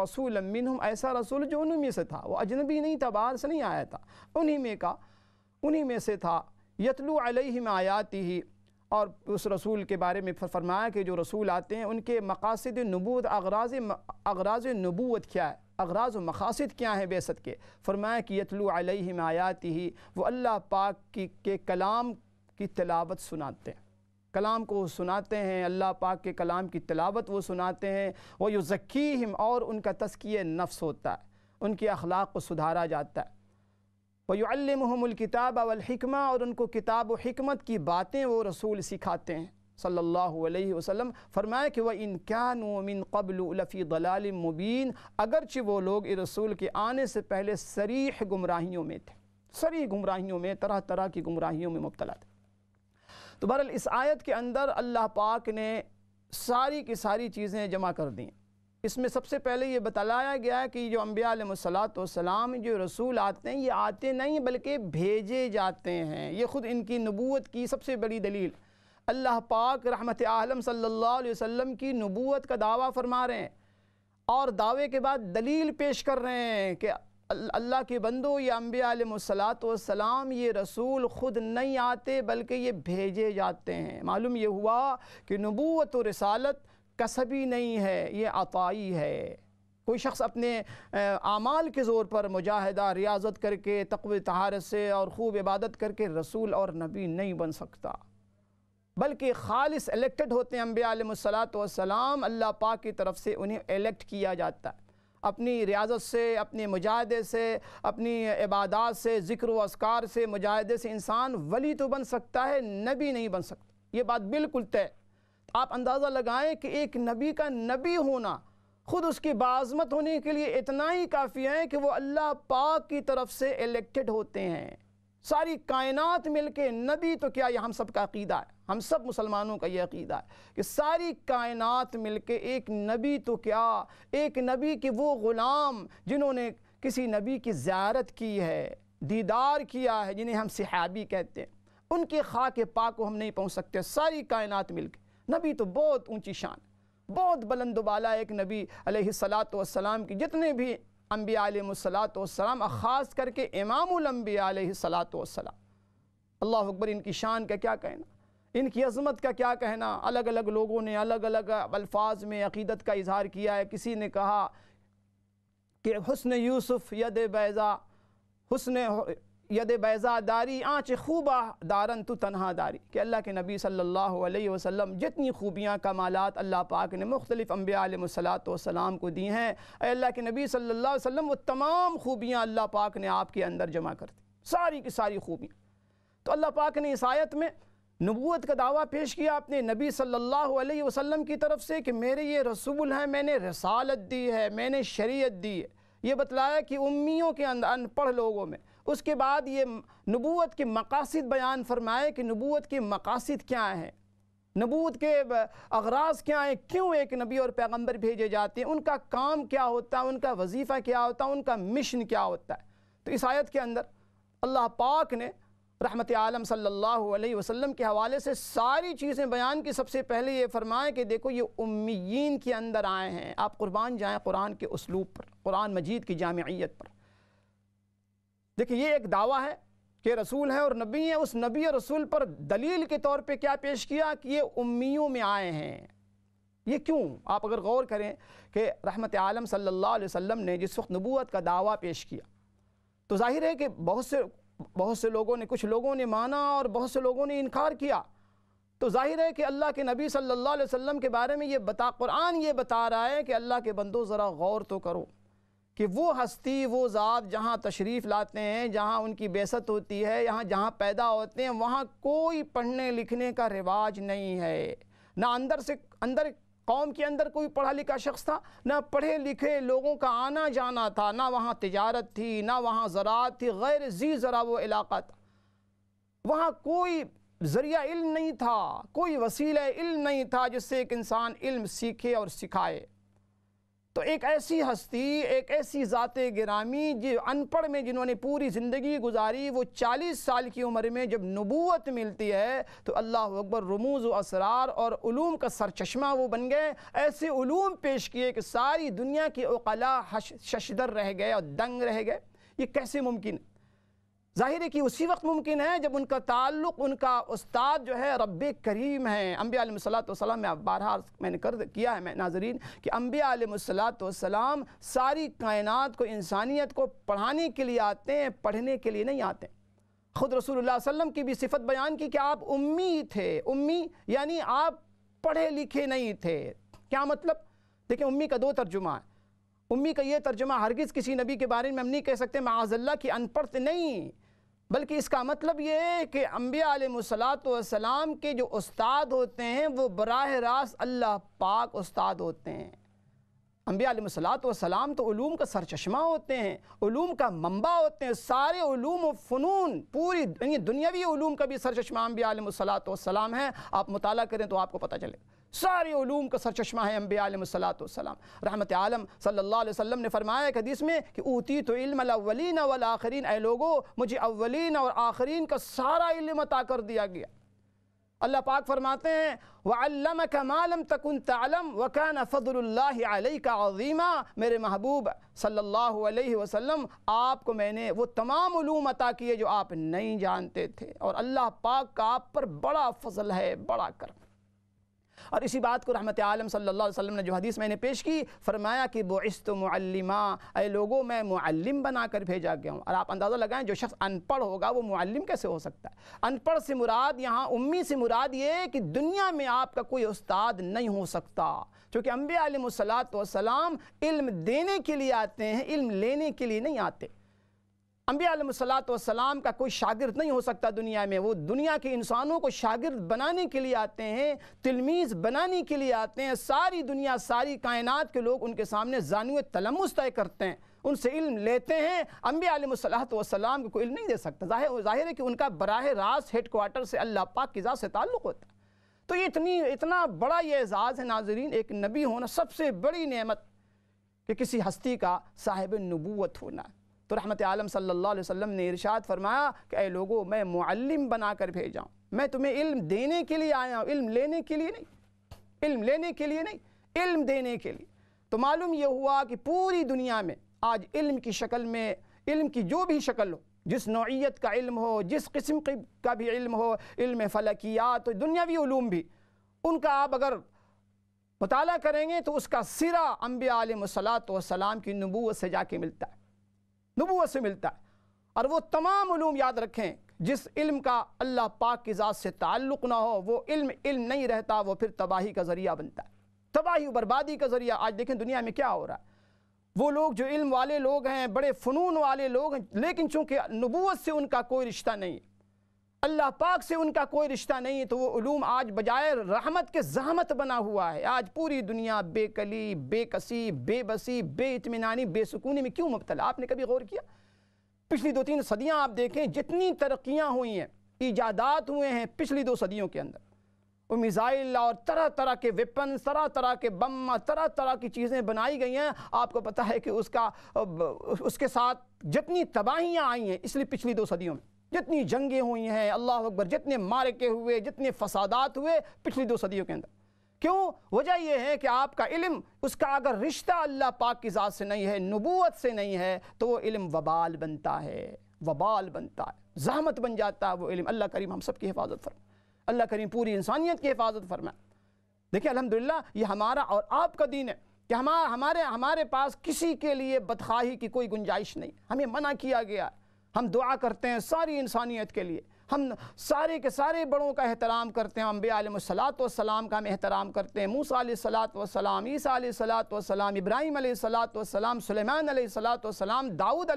रसूल मिन हम ऐसा रसूल जो उन्हीं में से था वो अजनबी नहीं था बाहर से नहीं आया था उन्हीं में का उन्हीं में से था यतलू अलैहिम आयाती ही और उस रसूल के बारे में फरमाया कि जो रसूल आते हैं उनके मकासद नबूत अगराज अगराज नबूत क्या है अगराज व मकासद क्या हैं बेसत के फरमाया कि यतलु अलैहिम मायाती ही वो अल्लाह पाक की के कलाम की तलावत सुनाते हैं कलाम को सुनाते हैं अल्लाह पाक के कलाम की तलावत वो सुनाते हैं वो युज़क्कीम और उनका तस्किय नफ्स होता है उनके अखलाक को सुधारा जाता है वयुमकिताब अलहिकमा और उनको किताब हमत की बातें वो रसूल सिखाते हैं सल्लल्लाहु अलैहि वसल्लम फरमाया कि वह क्या नोमिन कबल उलफ़ी दलाल मुबीन अगरचि वो लोग रसूल के आने से पहले सरीह गुमराहियों में थे सरी गुमराहियों में तरह तरह की गुमराहियों में मुबतला थे तो बहर इस आयत के अंदर अल्लाह पाक ने सारी की सारी चीज़ें जमा कर दी इसमें सबसे पहले ये बताया गया है कि जो अम्बियालाम जो रसूल आते हैं ये आते नहीं बल्कि भेजे जाते हैं ये ख़ुद इनकी नबूत की सबसे बड़ी दलील अल्लाह पाक रहमत आलम सल्लल्लाहु अलैहि वसल्लम की नबूत का दावा फरमा रहे हैं और दावे के बाद दलील पेश कर रहे हैं कि अल्लाह के बंदो या अम्बियालाम ये रसूल ख़ुद नहीं आते बल्कि ये भेजे जाते हैं मालूम ये हुआ कि नबूत और रसालत कसबी नहीं है ये अताई है कोई शख्स अपने आमाल के ज़ोर पर मुजाहिदा रियाजत करके तकव तहारत से और खूब इबादत करके रसूल और नबी नहीं बन सकता बल्कि खालिस इलेक्टेड होते हैं अम्बियालात वसलाम अल्लाह पाक की तरफ से उन्हें इलेक्ट किया जाता है अपनी रियाजत से अपने मुजाहदे से अपनी इबादत से ज़िक्र असकार से मुजाहदे से इंसान वली तो बन सकता है नबी नहीं बन सकता ये बात बिल्कुल तय आप अंदाज़ा लगाएं कि एक नबी का नबी होना ख़ुद उसकी बाज़मत होने के लिए इतना ही काफ़ी है कि वो अल्लाह पाक की तरफ से इलेक्टेड होते हैं सारी कायनात मिल के नबी तो क्या यह हम सब का अकीदा है हम सब मुसलमानों का यह अकीदा है कि सारी कायनात मिल के एक नबी तो क्या एक नबी के वो ग़ुलाम जिन्होंने किसी नबी की ज्यारत की है दीदार किया है जिन्हें हम सिहाबी कहते हैं उनके खाक पाक को हम नहीं पहुँच सकते सारी कायनात मिल के नबी तो बहुत ऊंची शान बहुत बुलंदबाला एक नबी सलाम की जितने भी अम्बियालाम ख़ास करके इमामबियालाम अल्लाह अकबर इनकी शान का क्या कहना इनकी अजमत का क्या कहना अलग अलग लोगों ने अलग अलग अल्फाज में अक़ीदत का इजहार किया है किसी ने कहा कि हसन यूसुफ़ यद बैज़ा हसन यद बैज़ादारी आँच खूबा दारन तो दारी कि अल्लाह के नबी सल्लल्लाहु अलैहि वसल्लम जितनी खूबियाँ कमालत अल्लाह पाक ने मुख्तलिफ़ अम्बियालसलाम को दी हैं अल्लाह के नबी सल्लल्लाहु अलैहि वसल्लम वो तमाम खूबियाँ अल्लाह पाक ने आपके अंदर जमा कर दी सारी की सारी खूबियाँ तो अल्लाह पाक ने इस आयत में नबूत का दावा पेश किया अपने नबी सल्लल्लाहु अलैहि वसल्लम की तरफ से कि मेरे ये रसूल हैं मैंने रसालत दी है मैंने शरीयत दी है ये बतलाया कि उम्मियों के अंदर अनपढ़ लोगों में उसके बाद ये नबूत के मकासद बयान फरमाए कि नबूत के मकासद क्या हैं नबूत के अगराज क्या हैं क्यों एक नबी और पैगंबर भेजे जाते हैं उनका काम क्या होता है उनका वजीफ़ा क्या होता है उनका मिशन क्या होता है तो इस आयत के अंदर अल्लाह पाक ने रहमत आलम सल्लल्लाहु अलैहि वसल्लम के हवाले से सारी चीज़ें बयान की सबसे पहले ये फरमाएँ कि देखो ये उम्मीन के अंदर आए हैं आप क़ुरबान जाएँ कुरान के उसलूब पर कुरान मजीद की जामियत पर देखिए ये एक दावा है कि रसूल हैं और नबी हैं उस नबी और रसूल पर दलील के तौर पे क्या पेश किया कि ये उम्मियों में आए हैं ये क्यों आप अगर गौर करें कि रहमत आलम सल्लल्लाहु अलैहि वसल्लम ने जिस वक्त नबूत का दावा पेश किया तो जाहिर है कि बहुत से बहुत से लोगों ने कुछ लोगों ने माना और बहुत से लोगों ने इनकार किया तो जाहिर है कि अल्लाह के नबी सल्लल्लाहु अलैहि वसल्लम के बारे में ये बता कुरान ये बता रहा है कि अल्लाह के बंदो ज़रा गौर तो करो कि वो हस्ती वो ज़ात जहाँ तशरीफ़ लाते हैं जहाँ उनकी बेसत होती है यहाँ जहाँ पैदा होते हैं वहाँ कोई पढ़ने लिखने का रिवाज नहीं है ना अंदर से अंदर कौम के अंदर कोई पढ़ा लिखा शख्स था ना पढ़े लिखे लोगों का आना जाना था ना वहाँ तजारत थी ना वहाँ ज़रात थी गैर जी ज़रा वो इलाका था वहाँ कोई ज़रिया इल्म नहीं था कोई वसीला इल्म नहीं था जिससे एक इंसान इल्म सीखे और सिखाए तो एक ऐसी हस्ती एक ऐसी ज़ात गिरामी जो अनपढ़ में जिन्होंने पूरी ज़िंदगी गुजारी वो चालीस साल की उम्र में जब नबूत मिलती है तो अल्लाह अकबर रमूज़ व असरार और ूम का सरचमा वो बन गए ऐसे ूम पेश किए कि सारी दुनिया के अकला शशदर रह गए और दंग रह गए ये कैसे मुमकिन है ज़ाहिर है कि उसी वक्त मुमकिन है जब उनका ताल्लुक़ उनका उस्ताद जो है रब करीम है अम्बियालम में बारहा मैंने कर किया है मैं नाजरीन कि अम्बियालम सारी कायनात को इंसानियत को पढ़ाने के लिए आते हैं पढ़ने के लिए नहीं आते ख़ुद रसूल वसम की भी सिफत बयान की कि आप उम्मी थे उम्मी यानी आप पढ़े लिखे नहीं थे क्या मतलब देखिए उम्मी का दो तर्जुमा है उम्मी का ये तर्जमा हरगिज़ किसी नबी के बारे में हम नहीं कह सकते माजल्ला की अनपढ़ तो नहीं बल्कि इसका मतलब ये है कि अम्बियालाम के जो उस्ताद होते हैं वो बरह रास्त अल्लाह पाक उस्ताद होते हैं सलाम तो ूम का सरचमा होते हैं ूम का मंबा होते हैं सारे ूम फ़नून पूरी दुनियावी ूम का भी सरचश्मा सलाम है आप मुताल करें तो आपको पता चलेगा सारे ूम का चश्मा है अम्बे आलम सलाम रहमत आलम सल्ला वसम ने फरमाया एक हदीस में कि ऊती तो इल्म अवलिन आखरीन ए लोगो मुझे अवलिन और आखरीन का सारा इल्म अता कर दिया गया अल्लाह पाक फरमाते हैं वल्लम कमालम तकन तलम वकान आल का अजीमा मेरे महबूब सल्ला वसम आपको मैंने वो तमाम उलूम अता किए जो आप नहीं जानते थे और अल्लाह पाक का आप पर बड़ा फजल है बड़ा करम और इसी बात को रहमत आलम सल्ला वसम ने जो हदीस मैंने पेश की फरमाया कि बोस्त तो अ लोगों मैं मुल्लिम बना कर भेजा गया हूँ और आप अंदाज़ा लगाएं जो शख्स अनपढ़ होगा वो मुल्लिम कैसे हो सकता है अनपढ़ से मुराद यहाँ उम्मीद से मुराद ये कि दुनिया में आपका कोई उस्ताद नहीं हो सकता क्योंकि अम्बे आलम सलाम इल्म देने के लिए आते हैं इल्म लेने के लिए नहीं आते अम्बियालाम का कोई शागिर्द नहीं हो सकता दुनिया में वो दुनिया के इंसानों को शागिर्द बनाने के लिए आते हैं तिलमीज़ बनाने के लिए आते हैं सारी दुनिया सारी कायनात के लोग उनके सामने जानू तलमस तय करते हैं उनसे इल्म लेते हैं अम्बियालाम को इल्म नहीं दे सकता जाहिर जाहिर है कि उनका बरह रास हेड कोार्टर से अल्लाह पाक की से ताल्लुक़ होता है तो ये इतनी इतना बड़ा ये एज़ाज़ है नाजरीन एक नबी होना सबसे बड़ी नमत कि किसी हस्ती का साहिब नबूत होना तो रहमत आलम सल्लल्लाहु अलैहि वसल्लम ने इरशाद फरमाया कि ए लोगो मैं मुअल्लिम बना कर भेजाऊँ मैं तुम्हें इल्म देने के लिए आया हूँ इल्म लेने के लिए नहीं इल्म लेने के लिए नहीं इल्म देने के लिए तो मालूम यह हुआ कि पूरी दुनिया में आज इल्म की शक्ल में इल्म की जो भी शक्ल हो जिस नौीयत का इल्म हो जिस किस्म का भी इल्म हो इल्म फलकियात तो दुनियावी ूम भी उनका आप अगर मताल करेंगे तो उसका सिरा अम्बिया आलम सलात वसलाम की नबूत से जाके मिलता है नबूत से मिलता है और वो तमाम उलूम याद रखें जिस इल्म का अल्लाह पाक की ज़ात से ताल्लुक़ ना हो वो इल्म इल्म नहीं रहता वो फिर तबाही का ज़रिया बनता है तबाही बर्बादी का ज़रिया आज देखें दुनिया में क्या हो रहा है वो लोग जो इल्म वाले लोग हैं बड़े फ़नून वाले लोग हैं लेकिन चूँकि नबूत से उनका कोई रिश्ता नहीं है अल्लाह पाक से उनका कोई रिश्ता नहीं है तो वो ूम आज बजाय रहमत के जहमत बना हुआ है आज पूरी दुनिया बेकली बेकसी बेबसी बेतमानी बेसकूनी में क्यों मुबतला आपने कभी गौर किया पिछली दो तीन सदियाँ आप देखें जितनी तरक्याँ हुई हैं ईजादात हुए हैं पिछली दो सदियों के अंदर वो मिज़ाइल और तरह तरह के वेपन तरह तरह के बम तरह तरह की चीज़ें बनाई गई हैं आपको पता है कि उसका उसके साथ जितनी तबाहियाँ आई हैं इसलिए पिछली दो सदियों में जितनी जंगें हुई हैं अल्लाह अकबर जितने मारके हुए जितने फसादात हुए पिछली दो सदियों के अंदर क्यों वजह यह है कि आपका इल्म उसका अगर रिश्ता अल्लाह पाक की ज़ात से नहीं है नबूत से नहीं है तो वो इल्म वबाल बनता है वबाल बनता है जहमत बन जाता है वो इल्म अल्लाह करीम हम सब की हिफाजत फरमा अल्लाह करीम पूरी इंसानियत की हिफाजत फरमा देखिए अलहमदिल्ला ये हमारा और आपका दीन है कि हमारा हमारे हमारे पास किसी के लिए बदखाही की कोई गुंजाइश नहीं हमें मना किया गया है हम दुआ करते हैं सारी इंसानियत के लिए हम सारे के सारे बड़ों का एहतराम करते हैं अम्बियालात वसलाम का हम एहतराम करते हैं मूसा सलात वसलाम ईसा सलात वसलाम इब्राहिम सलात वसलाम सलेमान सलात वसलाम दाऊद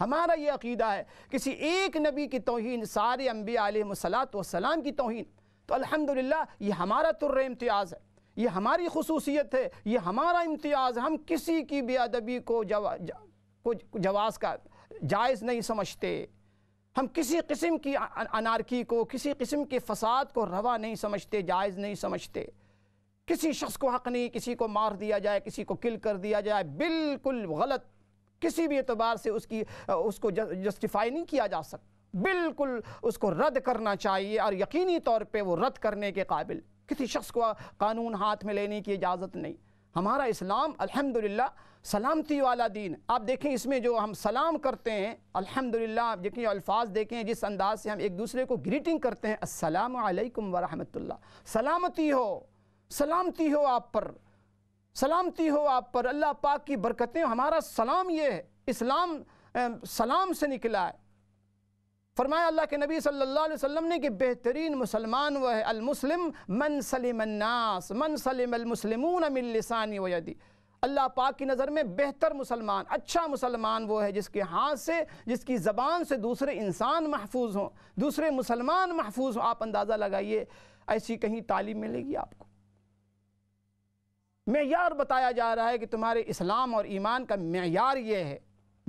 हमारा ये अकीदा है किसी एक नबी की तोहन सारे अम्बियालात वसलाम की तोहन तो अलहमदिल्ला ये हमारा तुर्र इम्तियाज़ है ये हमारी खसूसियत है ये हमारा इम्तियाज़ हम किसी की बेअदबी को जवा, को जवाज़ का जायज़ नहीं समझते हम किसी किस्म की अनारकी को किसी किस्म के फसाद को रवा नहीं समझते जायज़ नहीं समझते किसी शख्स को हक़ नहीं किसी को मार दिया जाए किसी को किल कर दिया जाए बिल्कुल गलत किसी भी एतबार से उसकी उसको जस्टिफाई नहीं किया जा सकता बिल्कुल उसको रद्द करना चाहिए और यकीनी तौर पे वो रद्द करने के काबिल किसी शख्स को कानून हाथ में लेने की इजाज़त नहीं हमारा इस्लाम अल्हम्दुलिल्लाह सलामती वाला दीन आप देखें इसमें जो हम सलाम करते हैं अल्हम्दुलिल्लाह आप देखें अल्फाज देखें जिस अंदाज से हम एक दूसरे को ग्रीटिंग करते हैं अस्सलाम व सलामती हो सलामती हो आप पर सलामती हो आप पर अल्लाह पाक की बरकतें हमारा सलाम ये है इस्लाम सलाम से निकला है फरमाया अल्लाह के नबी सल्लल्लाहु अलैहि वसल्लम ने कि बेहतरीन मुसलमान वह है अलमुस्लिम मन सलीमन्नास मन सलीम अलमुसलिमून मिल लिसानी वदी अल्लाह पाक की नज़र में बेहतर मुसलमान अच्छा मुसलमान वो है जिसके हाथ से जिसकी ज़बान से दूसरे इंसान महफूज हों दूसरे मुसलमान महफूज हों आप अंदाज़ा लगाइए ऐसी कहीं तालीम मिलेगी आपको मैार बताया जा रहा है कि तुम्हारे इस्लाम और ईमान का मैार ये है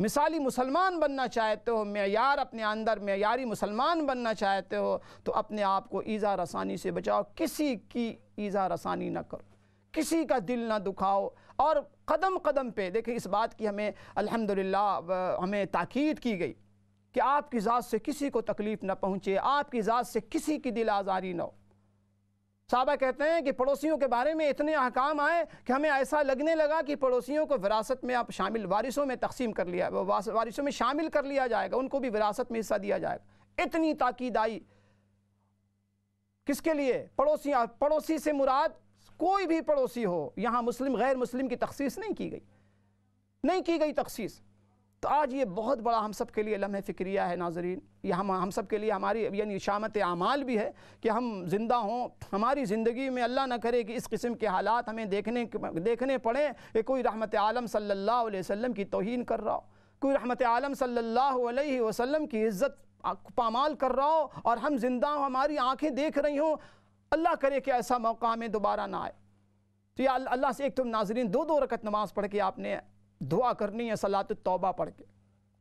मिसाली मुसलमान बनना चाहते हो मैार अपने अंदर मैारी मुसलमान बनना चाहते हो तो अपने आप को ईज़ा रसानी से बचाओ किसी की ईज़ा रसानी ना करो किसी का दिल ना दुखाओ और कदम कदम पे देखें इस बात की हमें अल्हम्दुलिल्लाह हमें ताक़ीद की गई कि आपकी ज़ात से किसी को तकलीफ़ ना पहुँचे आपकी ज़ात से किसी की दिल आज़ारी ना हो साहबा कहते हैं कि पड़ोसियों के बारे में इतने अहकाम आए कि हमें ऐसा लगने लगा कि पड़ोसियों को विरासत में आप शामिल वारिसों में तकसीम कर लिया वारिसों में शामिल कर लिया जाएगा उनको भी विरासत में हिस्सा दिया जाएगा इतनी ताकीद आई किसके लिए पड़ोसी पड़ोसी से मुराद कोई भी पड़ोसी हो यहाँ मुस्लिम गैर मुस्लिम की तखसीस नहीं की गई नहीं की गई तखसीस तो आज ये बहुत बड़ा हम सब के लिए लम्हे फ़िक्रिया है नाजरीन ये हम हम सब के लिए हमारी यानी शामत आमाल भी है कि हम ज़िंदा हों हमारी ज़िंदगी में अल्लाह ना करे कि इस किस्म के हालात हमें देखने देखने पड़े कि कोई रहमत आलम सल्लल्लाहु अलैहि वसल्लम की तोहन कर रहा हो कोई रहमत आलम सल्लल्लाहु अलैहि वसल्लम की इज़्ज़त पामाल कर रहा हो और हम ज़िंदा हों हमारी आँखें देख रही हों अल्लाह करे कि ऐसा मौका हमें दोबारा ना आए तो या अल्लाह से एक तुम नाजरीन दो दो रकत नमाज पढ़ के आपने दुआ करनी है सलात तौबा पढ़ के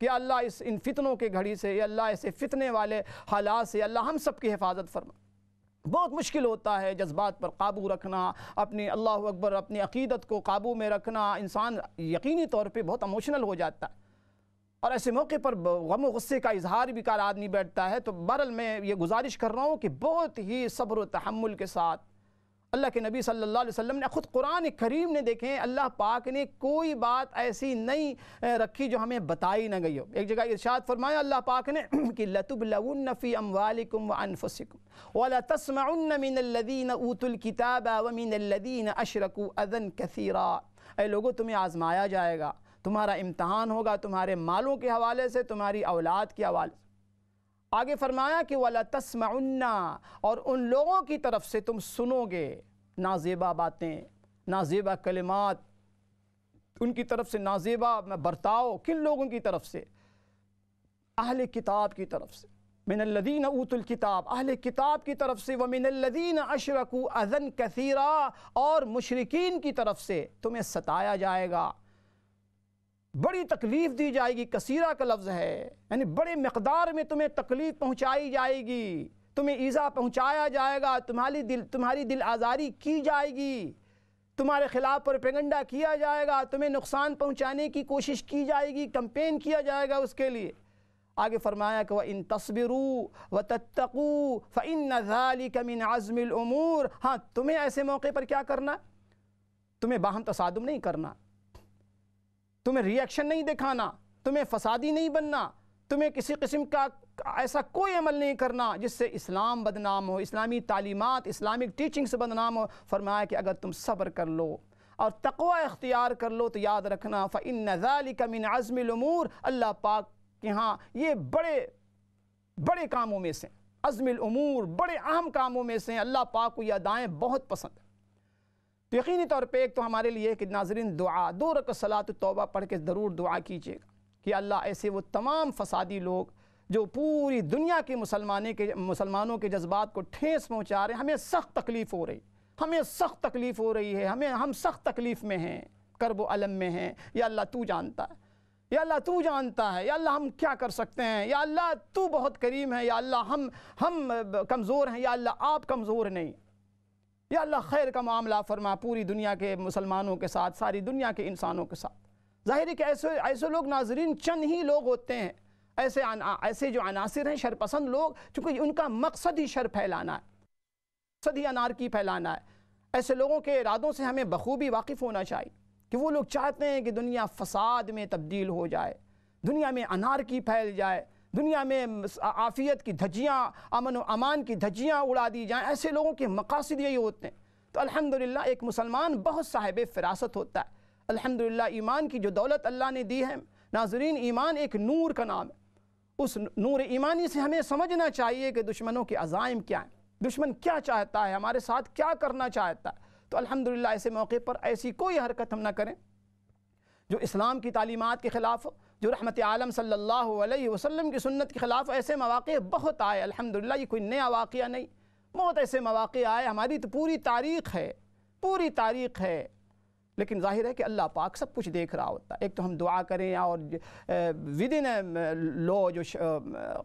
कि अल्लाह इस इन फितनों के घड़ी से अल्लाह ऐसे फितने वाले हालात से अल्लाह हम सब की हिफाजत फरमा बहुत मुश्किल होता है जज्बात पर काबू रखना अपने अल्लाह अकबर अपनी अकीदत को काबू में रखना इंसान यकीनी तौर पर बहुत इमोशनल हो जाता है और ऐसे मौके पर गम गुस्से का इजहार भी कर आदमी बैठता है तो बहरल मैं ये गुजारिश कर रहा हूँ कि बहुत ही सब्र तहमुल के साथ अल्लाह के नबी सल्लल्लाहु अलैहि वसल्लम ने ख़ुद कुरान करीम ने देखें अल्लाह पाक ने कोई बात ऐसी नहीं रखी जो हमें बताई ना गई हो एक जगह इरशाद फरमाया अल्लाह पाक ने कि लतुबलफ़ी अम्वालिकुम व अनफसिकुम वाला तस्मन मिनल्लदीन ऊतुल किताब व अशरकू अदन कसीरा ए लोगों तुम्हें आजमाया जाएगा तुम्हारा इम्तहान होगा तुम्हारे मालों के हवाले से तुम्हारी औलाद के हवाले से आगे फरमाया कि वाला तस्मन्ना और उन लोगों की तरफ से तुम सुनोगे नाजेबा बातें नाजेबा कलिमात उनकी तरफ से नाजेबा बर्ताव किन लोगों की तरफ से अहल किताब की तरफ से ऊतुल किताब अहल किताब की तरफ से व मिनल्लदीन अशरकू अज़न कसीरा और मशरकिन की तरफ से तुम्हें सताया जाएगा बड़ी तकलीफ़ दी जाएगी कसीरा का लफ्ज़ है यानी बड़े मकदार में तुम्हें तकलीफ़ पहुँचाई जाएगी तुम्हें ईज़ा पहुँचाया जाएगा तुम्हारी दिल तुम्हारी दिल आज़ारी की जाएगी तुम्हारे ख़िलाफ़ प्रोपेगेंडा किया जाएगा तुम्हें नुकसान पहुँचाने की कोशिश की जाएगी कंपेन किया जाएगा उसके लिए आगे फरमाया कि व इन तस्बरू व तत्तू व इन नज़ाली कमिन आज़मिलमूर हाँ तुम्हें ऐसे मौके पर क्या करना तुम्हें बाहम तसादम नहीं करना तुम्हें रिएक्शन नहीं दिखाना तुम्हें फसादी नहीं बनना तुम्हें किसी किस्म का ऐसा कोई अमल नहीं करना जिससे इस्लाम बदनाम हो इस्लामी तालीमत इस्लामिक टीचिंग से बदनाम हो फरमाया कि अगर तुम सब्र कर लो और तकवा अख्तियार कर लो तो याद रखना फ़िन नज़ाली कमिन उमूर अल्लाह पाक के यहाँ ये बड़े बड़े कामों में से अज़मिलमूर बड़े अहम कामों में से अल्लाह पाक को यह अदाएँ बहुत पसंद तो यकीनी तौर पर एक तो हमारे लिए कि नाजरीन दुआ दो रक सलात तोबा पढ़ के ज़रूर दुआ कीजिएगा कि अल्लाह ऐसे वो तमाम फसादी लोग जो पूरी दुनिया के मुसलमान के मुसलमानों के जज्बात को ठेस पहुँचा रहे हैं हमें सख्त तकलीफ़ हो रही हमें सख्त तकलीफ़ हो रही है हमें हम सख्त तकलीफ़ में हैं करब अलम में हैं या अल्लाह तू जानता है या अल्लाह तू जानता है या अल्लाह हम क्या कर सकते हैं या अल्लाह तू बहुत करीम है या अल्लाह हम हम कमज़ोर हैं या अल्लाह आप कमज़ोर नहीं या अल्लाह खैर का मामला फरमा पूरी दुनिया के मुसलमानों के साथ सारी दुनिया के इंसानों के साथ ज़ाहिर है कि ऐसे ऐसे लोग नाजरीन चंद ही लोग होते हैं ऐसे आना, ऐसे जो अनासर हैं शरपसंद लोग चूँकि उनका मकसद ही शर फैलाना है मकसद ही अनारकी फैलाना है ऐसे लोगों के इरादों से हमें बखूबी वाकिफ़ होना चाहिए कि वो लोग चाहते हैं कि दुनिया फसाद में तब्दील हो जाए दुनिया में अनारकी फैल जाए दुनिया में आफियत की धज्जियाँ अमन अमान की धज्जियाँ उड़ा दी जाएँ ऐसे लोगों के मकासद यही होते हैं तो अल्हम्दुलिल्लाह एक मुसलमान बहुत साहिब फ़रासत होता है अल्हम्दुलिल्लाह ईमान की जो दौलत अल्लाह ने दी है नाजरीन ईमान एक नूर का नाम है उस नूर ईमानी से हमें समझना चाहिए कि दुश्मनों के अज़ाइम क्या हैं दुश्मन क्या चाहता है हमारे साथ क्या करना चाहता है तो अलहमदिल्ला ऐसे मौके पर ऐसी कोई हरकत हम ना करें जो इस्लाम की तालीमत के ख़िलाफ़ हो जो रहमत आलम सल्लल्लाहु अलैहि वसल्लम की सुन्नत के ख़िलाफ़ ऐसे मौाक़े बहुत आए अल्हम्दुलिल्लाह ये कोई नया वाक़ नहीं बहुत ऐसे मौाक़े आए हमारी तो पूरी तारीख़ है पूरी तारीख़ है लेकिन जाहिर है कि अल्लाह पाक सब कुछ देख रहा होता है एक तो हम दुआ करें और विद इन लॉ जो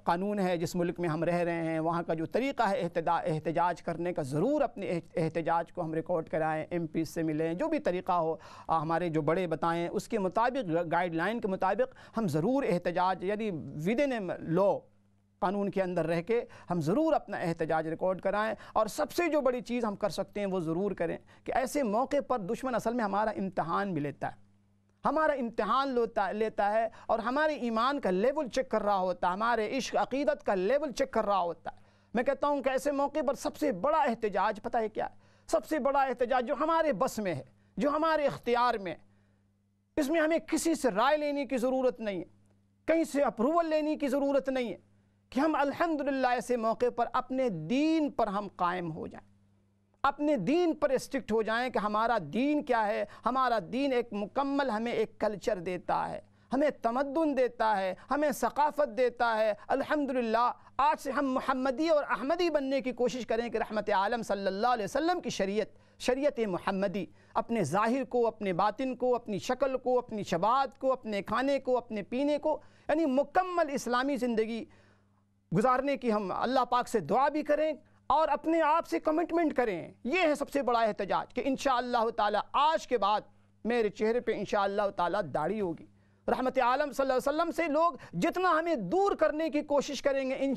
कानून है जिस मुल्क में हम रह रहे हैं वहाँ का जो तरीका है एहतजाज करने का ज़रूर अपने एहतजाज को हम रिकॉर्ड कराएँ एम पी से मिलें जो भी तरीका हो हमारे जो बड़े बताएँ उसके मुताबिक गाइडलाइन के मुताबिक हम ज़रूर एहतजाज यानी विद इन लॉ कानून के अंदर रह के हम ज़रूर अपना एहतजाज रिकॉर्ड कराएं और सबसे जो बड़ी चीज़ हम कर सकते हैं वो ज़रूर करें कि ऐसे मौके पर दुश्मन असल में हमारा इम्तहान भी लेता है हमारा इम्तहान लेता है और हमारे ईमान का लेवल चेक कर रहा होता है हमारे इश्क अकीदत का लेवल चेक कर रहा होता है मैं कहता हूँ कि ऐसे मौके पर सबसे बड़ा एहतजाज पता है क्या है सबसे बड़ा एहतजाज जो हमारे बस में है जो हमारे इख्तियार में है इसमें हमें किसी से राय लेने की ज़रूरत नहीं है कहीं से अप्रूवल लेने की ज़रूरत नहीं है कि हम अल्हम्दुलिल्लाह ऐसे मौके पर अपने दीन पर हम कायम हो जाएं अपने दीन पर स्ट्रिक्ट हो जाएं कि हमारा दीन क्या है हमारा दीन एक मुकम्मल हमें एक कल्चर देता है हमें तमद्दन देता है हमें सकाफ़त देता है अल्हम्दुलिल्लाह आज से हम महमदी और अहमदी बनने की कोशिश करें कि रहमत आलम सल्लल्लाहु अलैहि वसल्लम की शरीयत शरीयत महमदी अपने ज़ाहिर को अपने बातिन को अपनी शक्ल को अपनी शबात को अपने खाने को अपने पीने को यानी मुकम्मल इस्लामी ज़िंदगी गुजारने की हम अल्लाह पाक से दुआ भी करें और अपने आप से कमिटमेंट करें यह है सबसे बड़ा एहतजाज कि इन ताला आज के बाद मेरे चेहरे पे इन ताला दाढ़ी होगी रहमत आलम वसल्लम से लोग जितना हमें दूर करने की कोशिश करेंगे इन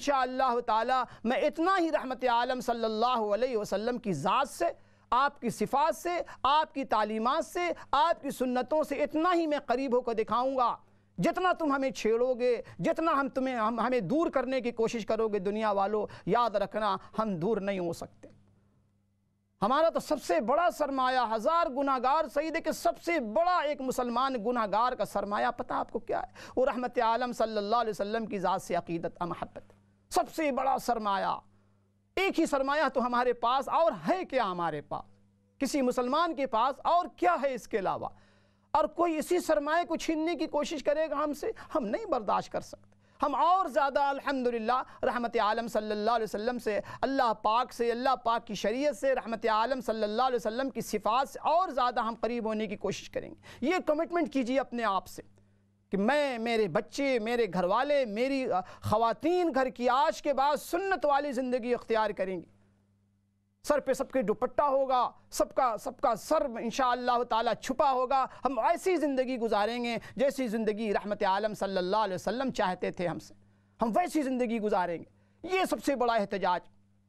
ताला मैं इतना ही रहमत आलम सल्लल्लाहु वसल्लम की ज़ात से आपकी सिफात से आपकी तालीमत से आपकी सुन्नतों से इतना ही मैं करीब होकर दिखाऊँगा जितना तुम हमें छेड़ोगे जितना हम तुम्हें हम हमें दूर करने की कोशिश करोगे दुनिया वालों याद रखना हम दूर नहीं हो सकते हमारा तो सबसे बड़ा सरमाया हज़ार गुनागार सईद के सबसे बड़ा एक मुसलमान गुनागार का सरमाया पता आपको क्या है वो रहमत आलम सल्लल्लाहु अलैहि वसल्लम की ज़ात से अकीदत महब्बत सबसे बड़ा सरमाया एक ही सरमाया तो हमारे पास और है क्या हमारे पास किसी मुसलमान के पास और क्या है इसके अलावा और कोई इसी सरमाए को छीनने की कोशिश करेगा हमसे हम नहीं बर्दाश्त कर सकते हम और ज़्यादा अल्हम्दुलिल्लाह रहमत आलम सल्लल्लाहु अलैहि वसल्लम से अल्लाह पाक से अल्लाह पाक की शरीयत से रहमत आलम सल्लल्लाहु अलैहि वसल्लम की सिफात से और ज़्यादा हम करीब होने की कोशिश करेंगे ये कमिटमेंट कीजिए अपने आप से कि मैं मेरे बच्चे मेरे घर वाले मेरी ख़वातीन घर की आज के बाद सुन्नत वाली ज़िंदगी इख्तियार करेंगी सर पे सबके दुपट्टा होगा सबका सबका सर इन ताला छुपा होगा हम ऐसी ज़िंदगी गुजारेंगे जैसी ज़िंदगी रहमत आलम सल्ला वसम चाहते थे हमसे हम वैसी ज़िंदगी गुजारेंगे ये सबसे बड़ा एहतजाज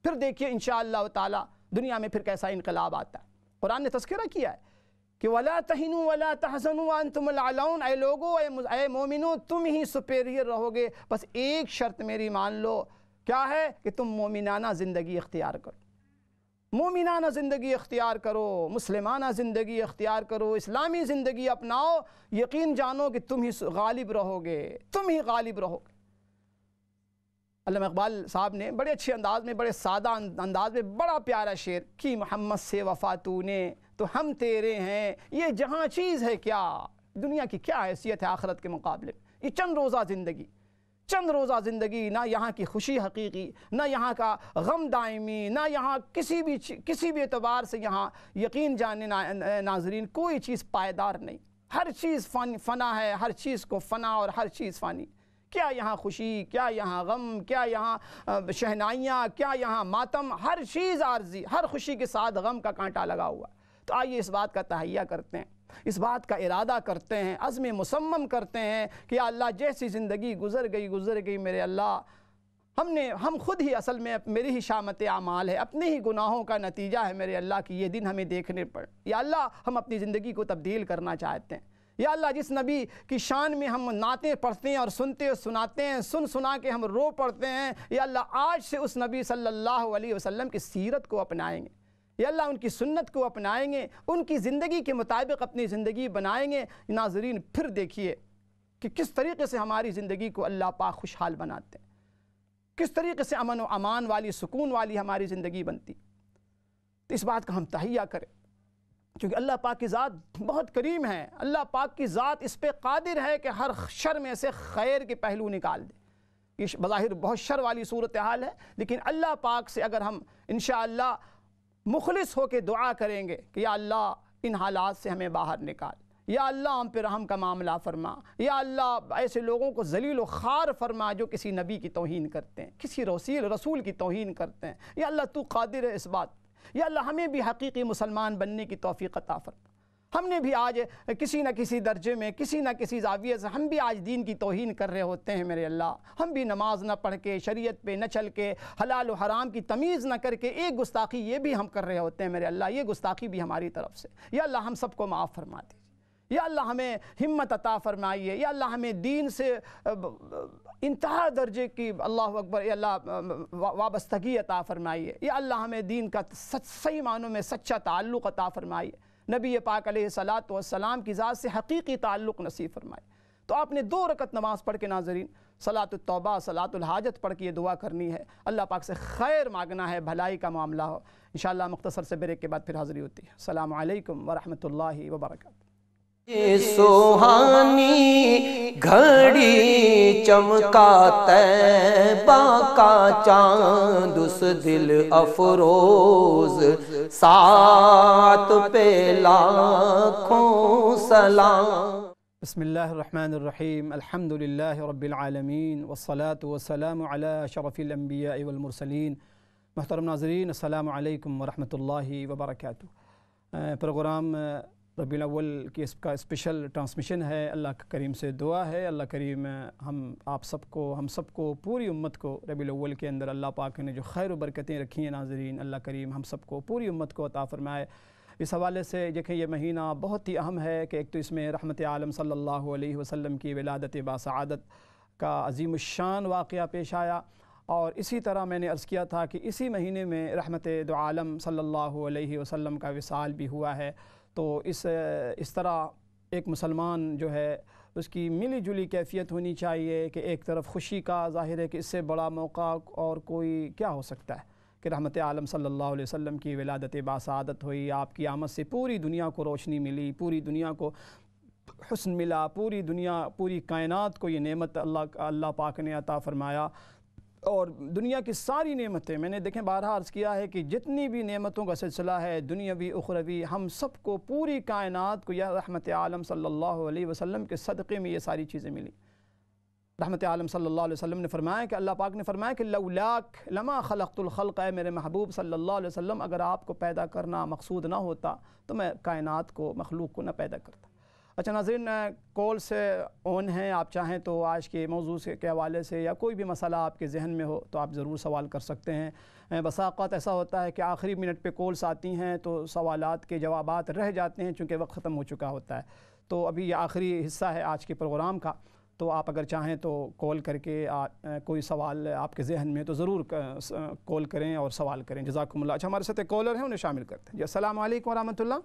फिर देखिए इन शाह दुनिया में फिर कैसा इनकलाब आता है कुरान ने तस्करा किया है कि वला तहन वला तहसन वन ए लोगो ए मोमिनो तुम ही सुपेरियर रहोगे बस एक शर्त मेरी मान लो क्या है कि तुम मोमिनाना ज़िंदगी इख्तियार करो मोमिनाना ज़िंदगी अख्तियार करो मुसलमाना ज़िंदगी अख्तियार करो इस्लामी ज़िंदगी अपनाओ यकीन जानो कि तुम ही गालिब रहोगे तुम ही गालिब रहोगे अल्लाह इकबाल साहब ने बड़े अच्छे अंदाज में बड़े सादा अं- अंदाज में बड़ा प्यारा शेर कि मोहम्मद से वफा ने तो हम तेरे हैं ये जहाँ चीज़ है क्या दुनिया की क्या हैसियत है आखरत के मुकाबले में ये चंद रोज़ा ज़िंदगी चंद रोज़ा ज़िंदगी ना यहाँ की खुशी हकीकी ना यहाँ का गम दायमी ना यहाँ किसी भी किसी भी एतबार से यहाँ यकीन जाने ना, नाजरीन कोई चीज़ पायदार नहीं हर चीज़ फन फना है हर चीज़ को फना और हर चीज़ फ़ानी क्या यहाँ खुशी क्या यहाँ गम क्या यहाँ शहनाइयाँ क्या यहाँ मातम हर चीज़ आर्जी हर खुशी के साथ गम का कांटा लगा हुआ तो आइए इस बात का तहैया करते हैं इस बात का इरादा करते हैं अज़म मुसम्म करते हैं कि अल्लाह जैसी ज़िंदगी गुज़र गई गुज़र गई मेरे अल्लाह हमने हम खुद ही असल में मेरी ही शामत आमाल है अपने ही गुनाहों का नतीजा है मेरे अल्लाह की ये दिन हमें देखने पर या अल्लाह हम अपनी ज़िंदगी को तब्दील करना चाहते हैं या अल्लाह जिस नबी की शान में हम नाते पढ़ते हैं और सुनते और सुनाते हैं सुन सुना के हम रो पढ़ते हैं या अल्लाह आज से उस नबी सल्लल्लाहु अलैहि वसल्लम की सीरत को अपनाएंगे ये अल्लाह उनकी सुन्नत को अपनाएंगे उनकी ज़िंदगी के मुताबिक अपनी ज़िंदगी बनाएंगे नाजरीन फिर देखिए कि किस तरीके से हमारी ज़िंदगी को अल्लाह पाक खुशहाल बनाते हैं किस तरीके से अमन व अमान वाली सुकून वाली हमारी ज़िंदगी बनती तो इस बात का हम तहिया करें क्योंकि अल्लाह पाक की ज़ात बहुत करीम है अल्लाह पाक की ज़ात इस पर कादिर है कि हर शर में से खैर के पहलू निकाल दे बज़ाहिर बहुत शर वाली सूरत हाल है लेकिन अल्लाह पाक से अगर हम इन मुखलिस होकर दुआ करेंगे कि या अल्लाह इन हालात से हमें बाहर निकाल या अल्लाह हम पर रहम का मामला फरमा या अल्लाह ऐसे लोगों को जलील व खार फरमा जो किसी नबी की तोहन करते हैं किसी रसील रसूल की तोहन करते हैं या अल्लाह तू कादिर है इस बात या अल्लाह हमें भी हकीकी मुसलमान बनने की तोफ़ी अता फरमा हमने भी आज किसी न किसी दर्जे में किसी न किसी जाविये से हम भी आज दीन की तोहन कर रहे होते हैं मेरे अल्लाह हम भी नमाज न पढ़ के शरीयत पे न चल के हलाल हराम की तमीज़ न करके एक गुस्ताखी ये भी हम कर रहे होते हैं मेरे अल्लाह ये गुस्ताखी भी हमारी तरफ से या अल्लाह हम सबको माफ़ फरमा दीजिए या अल्लाह हमें हिम्मत अता फरमाइए या अल्लाह हमें दीन से इंतहा दर्जे की अल्लाह अकबर अल्लाह वाबस्तगी अता फरमाइए या अल्लाह हमें दीन का सच सही मानों में सच्चा ताल्लुक़ अता फरमाइए नबी पाक सलात की ज़ात से हकीकी ताल्लुक़ नसीब फरमाए तो आपने दो रकत नमाज़ पढ़ के नाजरीन सलातौबा सलातुलहाजत पढ़ के ये दुआ करनी है अल्लाह पाक से खैर मांगना है भलाई का मामला हो इन शाला मख्तसर से ब्रेक के बाद फिर हाज़िरी होती है अल्लाम वरहमल वर्का सुहानी घड़ी चमका तैबा का चांद उस दिल अफरोज सात पे लाखों सलाम बसमीम अल्हम्दुलिल्लाह रब्बिलआलमीन वस्सलातु वस्सलामु अला अशरफिल अंबिया वल मुरसलीन मोहतरम नाजरीन अस्सलाम वालेकुम वरहमतुल्लाहि वबरकatuह प्रोग्राम रबील अव्वल की इसका स्पेशल ट्रांसमिशन है अल्लाह करीम से दुआ है अल्लाह करीम हम आप सबको हम सबको पूरी उम्मत को रबील अव्वल के अंदर अल्लाह पाक ने जो खैर बरकतें रखी हैं नाजरीन अल्लाह करीम हम सबको पूरी उम्मत को अता फ़रमाए इस हवाले से देखें ये महीना बहुत ही अहम है कि एक तो इसमें रहमत आलम सल्ला वसलम की विलादत बासदत का अजीम शान वाक़ पेश आया और इसी तरह मैंने अर्ज़ किया था कि इसी महीने में रहमत दो आलम सल्लल्लाहु का विसाल भी हुआ है तो इस इस तरह एक मुसलमान जो है उसकी मिली जुली कैफियत होनी चाहिए कि एक तरफ खुशी का ज़ाहिर है कि इससे बड़ा मौका और कोई क्या हो सकता है कि रहमत आलम सल्लल्लाहु अलैहि वसल्लम की विलादत बासादत हुई आपकी आमद से पूरी दुनिया को रोशनी मिली पूरी दुनिया को हसन मिला पूरी दुनिया पूरी कायनात को ये नेमत अल्लाह अल्लाह पाक ने अता फ़रमाया और दुनिया की सारी नेमतें मैंने देखें बारह अर्ज़ किया है कि जितनी भी नेमतों का सिलसिला है दुनियावी उखरवी हम सब को पूरी कायनात को यह रहमत आलम सल्लल्लाहु अलैहि वसल्लम के सदक़े में ये सारी चीज़ें मिली रहमत आलम सल्लल्लाहु अलैहि वसल्लम ने फरमाया कि अल्लाह पाक ने फरमाया कि लौलाक लमा खलक़ुलख़लक़ है मेरे महबूब सल्लल्लाहु अलैहि वसल्लम अगर आपको पैदा करना मकसूद ना होता तो मैं कायनात को मखलूक को ना पैदा करता अच्छा नाजरन कॉल से ऑन हैं आप चाहें तो आज के मौजू से के हवाले से या कोई भी मसाला आपके जहन में हो तो आप ज़रूर सवाल कर सकते हैं बसाकत ऐसा होता है कि आखिरी मिनट पे कॉल्स आती हैं तो सवालात के जवाब रह जाते हैं चूँकि वक्त ख़त्म हो चुका होता है तो अभी ये आखिरी हिस्सा है आज के प्रोग्राम का तो आप अगर चाहें तो कॉल करके आ, कोई सवाल आपके जहन में तो ज़रूर कॉल करें और सवाल करें जजाकमल्ला अच्छा हमारे साथ एक कॉलर हैं उन्हें शामिल करते हैं जी असल वरहमल्ला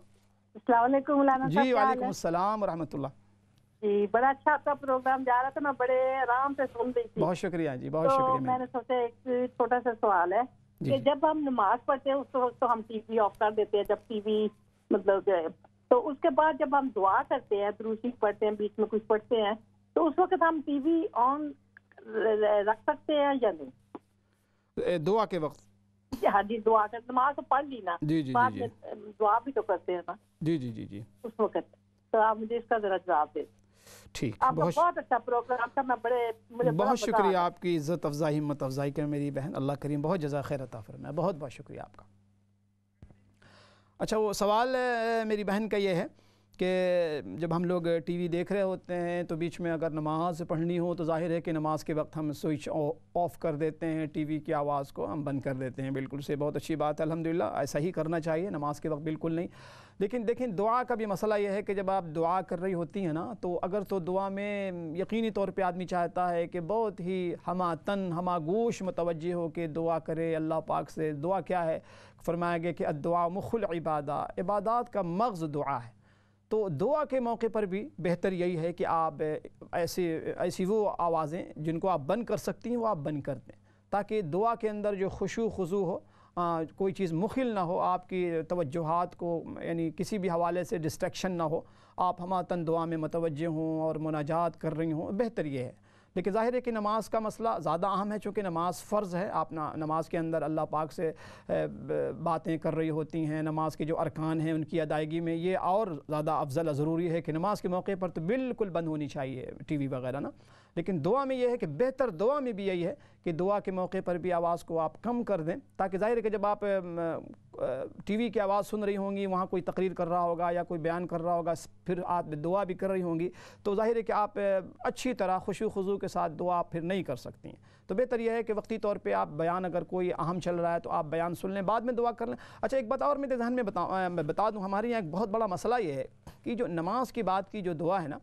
जी वालेकुम असलम वरहमतुल्ला जी बड़ा अच्छा आपका प्रोग्राम जा रहा था मैं बड़े आराम से सुन रही थी बहुत शुक्रिया जी बहुत तो शुक्रिया मैंने सोचा एक छोटा सा सवाल है कि जब हम नमाज पढ़ते हैं उस वक्त तो हम टीवी ऑफ कर देते हैं जब टीवी मतलब तो उसके बाद जब हम दुआ करते हैं दुरुशी पढ़ते हैं बीच में कुछ पढ़ते हैं तो उस वक्त हम टीवी ऑन रख सकते हैं या नहीं दुआ के वक्त हाँ दुआ तो पढ़ ली ना जी जी जी, दुआ भी तो करते हैं ना जी जी जी जी उस वक्त तो आप मुझे इसका जरा जवाब दे ठीक बहुत बहुत अच्छा प्रोग्राम था मैं बड़े मुझे बहुत शुक्रिया आपकी इज्जत अफजाई हिम्मत अफजाई मेरी बहन अल्लाह करीम बहुत जजा खैर ताफर फरमाए बहुत बहुत शुक्रिया आपका अच्छा वो सवाल मेरी बहन का ये है कि जब हम लोग टीवी देख रहे होते हैं तो बीच में अगर नमाज पढ़नी हो तो जाहिर है कि नमाज के वक्त हम स्विच ऑफ़ कर देते हैं टीवी की आवाज़ को हम बंद कर देते हैं बिल्कुल से बहुत अच्छी बात है अलहमदिल्ला ऐसा ही करना चाहिए नमाज के वक्त बिल्कुल नहीं लेकिन देखें दुआ का भी मसला यह है कि जब आप दुआ कर रही होती हैं ना तो अगर तो दुआ में यकीनी तौर पर आदमी चाहता है कि बहुत ही तन हमागोश मतवजह हो के दुआ करे अल्लाह पाक से दुआ क्या है फरमाया गया कि दुआ मुखल इबादा इबादात का मगज़ दुआ है तो दुआ के मौके पर भी बेहतर यही है कि आप ऐसे ऐसी वो आवाज़ें जिनको आप बंद कर सकती हैं वो आप बंद कर दें ताकि दुआ के अंदर जो खुशू हो आ, कोई चीज़ मुखिल ना हो आपकी तवज्जोहात को यानी किसी भी हवाले से डिस्ट्रैक्शन ना हो आप हमातन दुआ में मतवजह हों और मुनाजात कर रही हों बेहतर ये है लेकिन ज़ाहिर है कि नमाज का मसला ज़्यादा अहम है चूँकि नमाज फ़र्ज़ है आप ना नमाज के अंदर अल्लाह पाक से बातें कर रही होती हैं नमाज के जो अरकान हैं उनकी अदायगी में ये और ज़्यादा अफजल ज़रूरी है कि नमाज के मौके पर तो बिल्कुल बंद होनी चाहिए टी वी वगैरह ना लेकिन दुआ में यह है कि बेहतर दुआ में भी यही है कि दुआ के मौके पर भी आवाज़ को आप कम कर दें ताकि जाहिर है कि जब आप टीवी की आवाज़ सुन रही होंगी वहाँ कोई तकरीर कर रहा होगा या कोई बयान कर रहा होगा फिर आप दुआ भी कर रही होंगी तो जाहिर है कि आप अच्छी तरह खुशू खजू के साथ दुआ फिर नहीं कर सकती हैं तो बेहतर यह है कि वक्ती तौर पर आप बयान अगर कोई अहम चल रहा है तो आप बयान सुन लें बाद में दुआ कर लें अच्छा एक बात और मेरे ध्यान में बता बता दूँ हमारे यहाँ एक बहुत बड़ा मसला ये है कि जो नमाज की बात की जो दुआ है ना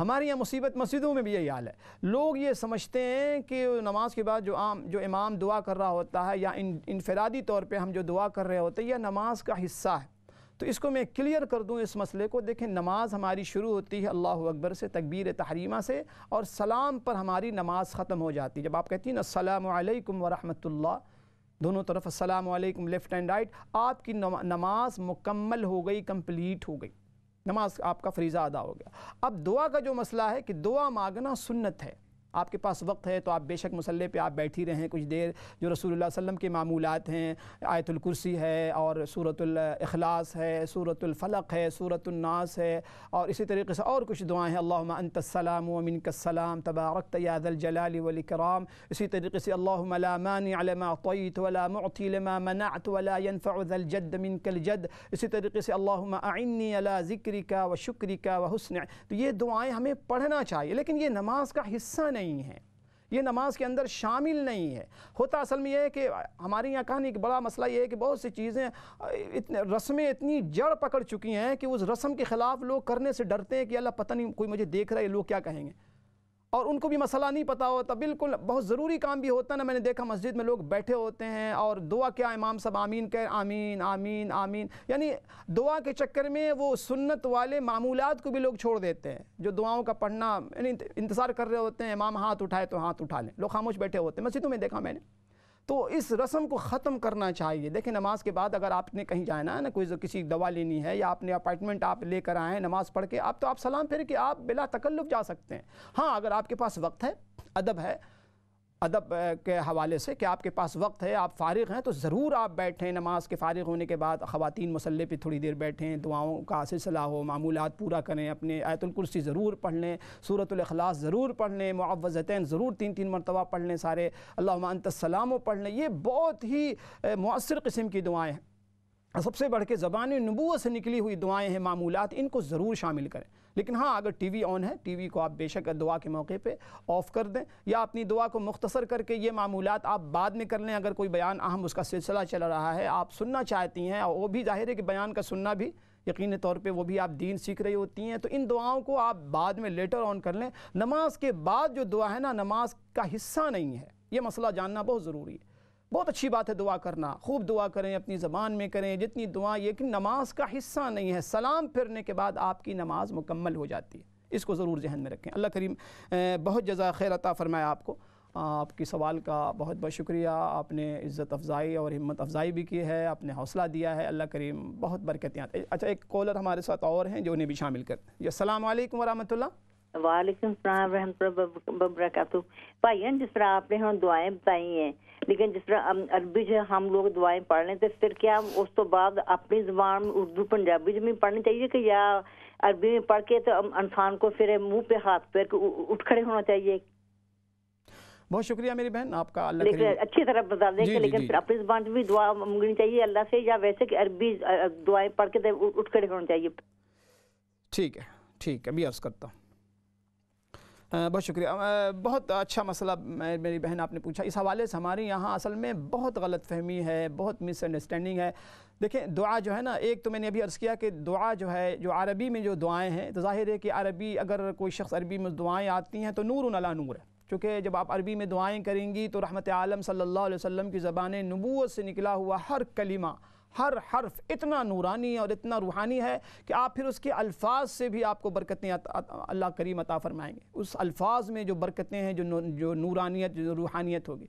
हमारे यहाँ मुसीबत मस्जिदों में भी यही हाल है लोग ये समझते हैं कि नमाज के बाद जो आम जो इमाम दुआ कर रहा होता है या इन इनफरादी तौर पर हम जो दुआ कर रहे होते हैं यह नमाज का हिस्सा है तो इसको मैं क्लियर कर दूं इस मसले को देखें नमाज हमारी शुरू होती है अल्लाह अकबर से तकबीर तहरीमा से और सलाम पर हमारी नमाज ख़त्म हो जाती है जब आप कहती हैं असलकम वरहमतुल्ला दोनों तरफ असलकम लेफ़्ट एंड राइट आपकी नमाज मुकम्मल हो गई कम्प्लीट हो गई नमाज आपका फरीज़ा अदा हो गया अब दुआ का जो मसला है कि दुआ मांगना सुन्नत है आपके पास वक्त है तो आप बेशक मसल्ले पे आप बैठी रहें कुछ देर जो रसूल वसम के मामूलत हैं आयतुल कुर्सी है और सूरतुल इखलास है सूरतुल फलक है सूरतनास है और इसी तरीके से और कुछ दुआएँ हैं अल्लाह अंतसलाम अमिन कसलाम तबारक तयादल कराम इसी तरीके से अल्लामानीत कल जद इसी तरीके से अल्लामी अला ज़िक्र का व शिक्र का व तो ये दुआएँ हमें पढ़ना चाहिए लेकिन ये नमाज का हिस्सा नहीं नहीं है ये नमाज के अंदर शामिल नहीं है होता असल में यह है कि हमारे यहाँ कहानी एक बड़ा मसला ये है कि बहुत सी चीज़ें इतने रस्में इतनी जड़ पकड़ चुकी हैं कि उस रस्म के ख़िलाफ़ लोग करने से डरते हैं कि अल्लाह पता नहीं कोई मुझे देख रहा है लोग क्या कहेंगे और उनको भी मसला नहीं पता होता बिल्कुल बहुत ज़रूरी काम भी होता है ना मैंने देखा मस्जिद में लोग बैठे होते हैं और दुआ क्या इमाम सब आमीन कह आमीन आमीन आमीन यानी दुआ के चक्कर में वो सुन्नत वाले मामूलत को भी लोग छोड़ देते हैं जो दुआओं का पढ़ना यानी इंतज़ार कर रहे होते हैं इमाम हाथ उठाए तो हाथ उठा लें लोग खामोश बैठे होते हैं मस्जिदों में देखा मैंने तो इस रस्म को ख़त्म करना चाहिए देखिए नमाज के बाद अगर आपने कहीं जाना है ना कोई किसी दवा लेनी है या आपने अपॉइंटमेंट आप लेकर आए हैं नमाज़ पढ़ के आप तो आप सलाम फिर के आप बिला तकल्लुफ जा सकते हैं हाँ अगर आपके पास वक्त है अदब है अदब के हवाले से कि आपके पास वक्त है आप फ़ारग हैं तो ज़रूर आप बैठें नमाज के फारिग होने के बाद ख़वान मसल्ले पर थोड़ी देर बैठें दुआओं का सिलसिला हो मामूलत पूरा करें अपने आयतुलकुर्सी ज़रूर पढ़ लें सूरतलखलास ज़रूर पढ़ लें मुआवज़तैन ज़रूर तीन तीन मरतबा पढ़ लें सारे अल्लाम तसलाम पढ़ लें ये बहुत ही मौसर किस्म की दुआएँ हैं सबसे बढ़ के ज़बान नबूत से निकली हुई दुआएं हैं मामूलत इनको ज़रूर शामिल करें लेकिन हाँ अगर टी वी ऑन है टी वी को आप बेशक दुआ के मौके पर ऑफ़ कर दें या अपनी दुआ को मुख्तसर करके ये मामूलत आप बाद में कर लें अगर कोई बयान अहम उसका सिलसिला चल रहा है आप सुनना चाहती हैं और वो भी जाहिर है कि बयान का सुनना भी यकीन तौर पे वो भी आप दीन सीख रही होती हैं तो इन दुआओं को आप बाद में लेटर ऑन कर लें नमाज के बाद जो दुआ है ना नमाज का हिस्सा नहीं है ये मसला जानना बहुत ज़रूरी है बहुत अच्छी बात है दुआ करना खूब दुआ करें अपनी ज़बान में करें जितनी दुआ ये कि नमाज का हिस्सा नहीं है सलाम फिरने के बाद आपकी नमाज मुकम्मल हो जाती है इसको ज़रूर जहन में रखें अल्लाह करीम बहुत जजा खैर अता फरमाया आपको आपकी सवाल का बहुत बहुत शुक्रिया आपने इज़्ज़त अफजाई और हिम्मत अफजाई भी की है आपने हौसला दिया है अल्लाह करीम बहुत बरकतियाँ अच्छा एक कॉलर हमारे साथ और हैं जो उन्हें भी शामिल कर जी असल वरहमल्ला वालेकुम सलाम वरहमत भाई जिस तरह आपने हम दुआएं बताई हैं लेकिन जिस तरह अरबी जो हम लोग दुआएं पढ़ लें तो फिर क्या उस तो बाद अपनी जबान उर्दू पंजाबी में पढ़नी चाहिए कि या अरबी में पढ़ के तो इंसान को फिर मुंह पे हाथ पैर उठ खड़े होना चाहिए बहुत शुक्रिया मेरी बहन आपका अल्लाह लेकिन अच्छी तरह बता दें लेकिन फिर अपनी जबान भी दुआ मंगनी चाहिए अल्लाह से या वैसे कि अरबी दुआएं पढ़ के तो उठ खड़े होना चाहिए ठीक है ठीक है अभी अर्ज करता हूँ बहुत शुक्रिया बहुत अच्छा मसला मेरी बहन आपने पूछा इस हवाले से हमारे यहाँ असल में बहुत गलत फहमी है बहुत मिसअंडरस्टैंडिंग है देखें दुआ जो है ना एक तो मैंने अभी अर्ज़ किया कि दुआ जो है जो अरबी में जो दुआएं हैं तो ज़ाहिर है कि अरबी अगर कोई शख्स अरबी में दुआएं आती हैं तो नूर उनला नूर है चूँकि जब आप अरबी में दुआएं करेंगी तो रहमत आलम सल्लल्लाहु अलैहि वसल्लम की ज़बान नबूत से निकला हुआ हर कलिमा हर हर्फ इतना नूरानी और इतना रूहानी है कि आप फिर उसके अल्फाज से भी आपको बरकतें अल्लाह करीम अता फरमाएंगे उस अल्फाज में जो बरकतें हैं जो जो नूरानियत जो रूहानियत होगी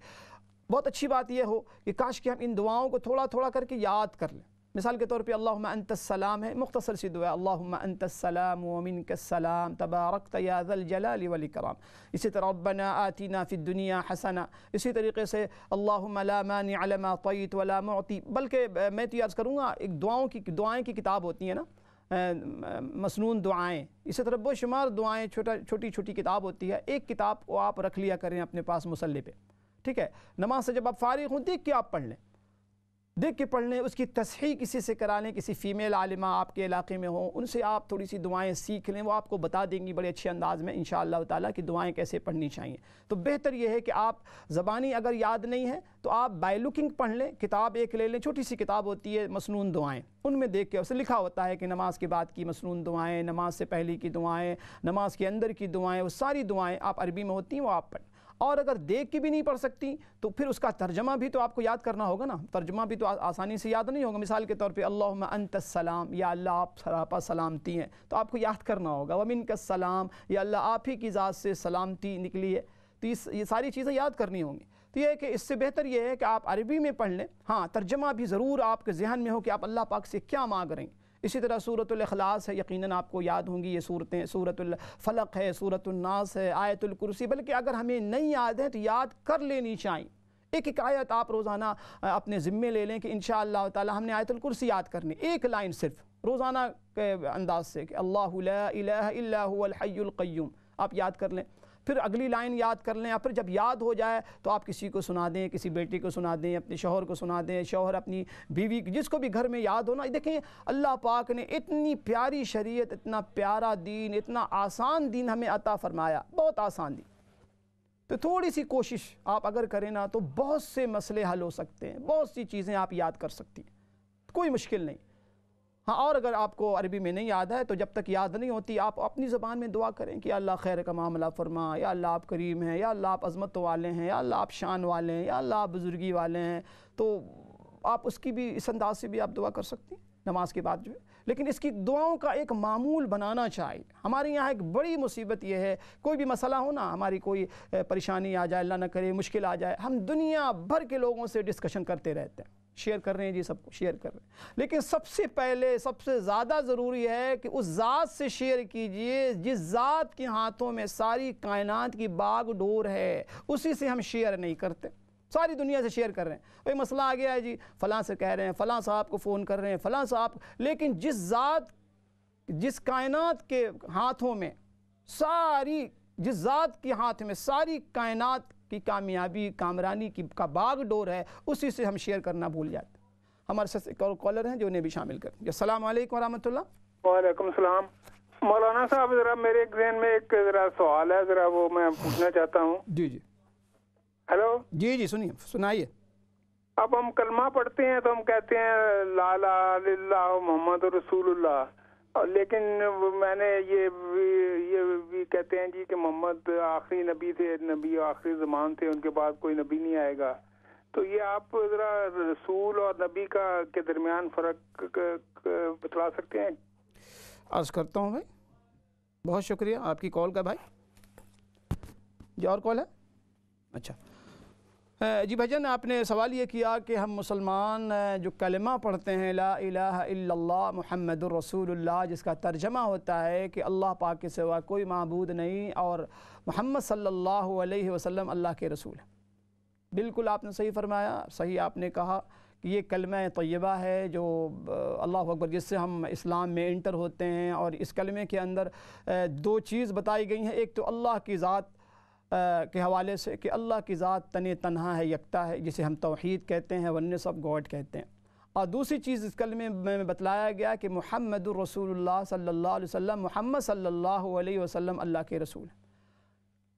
बहुत अच्छी बात यह हो कि काश कि हम इन दुआओं को थोड़ा थोड़ा करके याद कर लें मिसाल के तौर पर अल्लाम है मुख्तसर सी दुआ अल्लाह अंतसलाम वमिन कसलाम तबारक तयाजल कराम इसी तरह रबना आतीना फ़ि दुनिया हसना इसी तरीके से अल्लाम तयत वला मोती बल्कि मैं तो याद करूँगा एक दुआओं की दुआएँ की किताब होती है ना मसनून दुआएँ इसी तरह बेशुमार दुआएँ छोटा छोटी छोटी किताब होती है एक किताब को आप रख लिया करें अपने पास मसल पर ठीक है नमाज से जब आप फारिग हों देख के आप पढ़ लें देख के पढ़ लें उसकी तस्ही किसी से करा लें किसी फ़ीमेल आलिमा आपके इलाके में हो उनसे आप थोड़ी सी दुआएं सीख लें वो आपको बता देंगी बड़े अच्छे अंदाज़ में इन ताला कि दुआएं कैसे पढ़नी चाहिए तो बेहतर यह है कि आप ज़बानी अगर याद नहीं है तो आप बाई लुकिंग पढ़ लें किताब एक ले लें छोटी सी किताब होती है मसनून दुआएँ उनमें देख के उससे लिखा होता है कि नमाज के बाद की मसनून दुआएँ नमाज से पहले की दुआएँ नमाज के अंदर की दुआएँ वो सारी दुआएँ आप अरबी में होती हैं वो आप पढ़ें और अगर देख के भी नहीं पढ़ सकती तो फिर उसका तर्जमा भी तो आपको याद करना होगा ना तर्जमा भी तो आ, आसानी से याद नहीं होगा मिसाल के तौर पर अल्लाह सलाम या अल्लाह आप सरापा सलामती हैं तो आपको याद करना होगा वमिन का सलाम या अल्लाह आप ही की ज़ात से सलामती निकली है तो इस ये सारी चीज़ें याद करनी होंगी तो यह है कि इससे बेहतर यह है कि आप अरबी में पढ़ लें हाँ तर्जमा भी ज़रूर आपके जहन में हो कि आप अल्लाह पाक से क्या मांग रहे हैं इसी तरह सूरतलखलास है यकीन आपको याद होंगी ये सूरतें सूरतफ़लक है सूरतनास है आयतुलकुरसी बल्कि अगर हमें नहीं याद है तो याद कर लेनी चाहिए एक एक आयत आप रोज़ाना अपने ज़िम्मे ले लें कि इन ताला हमने आयतुलकुरसी याद करनी एक लाइन सिर्फ रोज़ाना के अंदाज से कि अल्लाह इल्लाहुल आप याद कर लें फिर अगली लाइन याद कर लें या फिर जब याद हो जाए तो आप किसी को सुना दें किसी बेटी को सुना दें अपने शोहर को सुना दें शोहर अपनी बीवी जिसको भी घर में याद हो ना देखें अल्लाह पाक ने इतनी प्यारी शरीयत इतना प्यारा दीन इतना आसान दीन हमें अता फ़रमाया बहुत आसान दीन तो थोड़ी सी कोशिश आप अगर करें ना तो बहुत से मसले हल हो सकते हैं बहुत सी चीज़ें आप याद कर सकती हैं कोई मुश्किल नहीं हाँ और अगर आपको अरबी में नहीं याद है तो जब तक याद नहीं होती आप अपनी ज़बान में दुआ करें कि अल्लाह खैर का मामला फरमा या अल्लाह आप करीम हैं या अल्लाह आप अजमत वाले हैं या अल्लाह आप शान वाले हैं या अल्लाह आप बुज़ुर्गी वाले हैं तो आप उसकी भी इस अंदाज से भी आप दुआ कर सकती हैं नमाज के बाद जो है लेकिन इसकी दुआओं का एक मामूल बनाना चाहिए हमारे यहाँ एक बड़ी मुसीबत यह है कोई भी मसला हो ना हमारी कोई परेशानी आ जाए अल्लाह ना करे मुश्किल आ जाए हम दुनिया भर के लोगों से डिस्कशन करते रहते हैं शेयर कर रहे हैं जी सबको शेयर कर रहे हैं लेकिन सबसे पहले सबसे ज़्यादा ज़रूरी है कि उस ज़ात से शेयर कीजिए जिस ज़ात के हाथों में सारी कायनात की बाग डोर है उसी से हम शेयर नहीं करते सारी दुनिया से शेयर कर रहे हैं भाई मसला आ गया है जी फ़लाँ से कह रहे हैं फ़लां साहब को फ़ोन कर रहे हैं फ़लां साहब लेकिन जिस ज़ात जिस कायनात के हाथों में सारी जिस ज़ात के हाथ में सारी कायनात की कामयाबी कामरानी की का बाग डोर है उसी से हम शेयर करना भूल जाते हमारे साथ एक और कॉलर हैं जो उन्हें भी शामिल करेंगे असलम वरहमल्ला वालेकुम सलाम मौलाना साहब जरा मेरे जहन में एक जरा सवाल है जरा वो मैं पूछना चाहता हूँ जी जी हेलो जी जी सुनिए सुनाइए अब हम कलमा पढ़ते हैं तो हम कहते हैं ला मोहम्मद रसूल लेकिन मैंने ये भी, ये भी कहते हैं जी कि मोहम्मद आखिरी नबी थे नबी आखिरी जमान थे उनके बाद कोई नबी नहीं आएगा तो ये आप जरा रसूल और नबी का के दरमियान फ़र्क बतला सकते हैं अर्ज करता हूँ भाई बहुत शुक्रिया आपकी कॉल का भाई जी और कॉल है अच्छा जी भजन आपने सवाल ये किया कि हम मुसलमान जो कलमा पढ़ते हैं ला इलाहा महमद रसूलुल्लाह जिसका तर्जमा होता है कि अल्लाह पाक के सिवा कोई मबूद नहीं और महमद सल्लल्लाहु अलैहि वसल्लम अल्लाह के रसूल है बिल्कुल आपने सही फरमाया सही आपने कहा कि ये कलम तयबा है जो अल्लाह अकबर जिससे हम इस्लाम में इंटर होते हैं और इस कलमे के अंदर दो चीज़ बताई गई हैं एक तो अल्लाह की ज़ात के हवाले से कि अल्लाह की ज़ात तन तनहा है यकता है जिसे हम तोहद कहते हैं वन ऑफ गॉड कहते हैं और दूसरी चीज़ इस कल में बतलाया गया कि मोहम्मद रसूल सल्ला अलैहि वसल्लम मोहम्मद अल्लाह के रसूल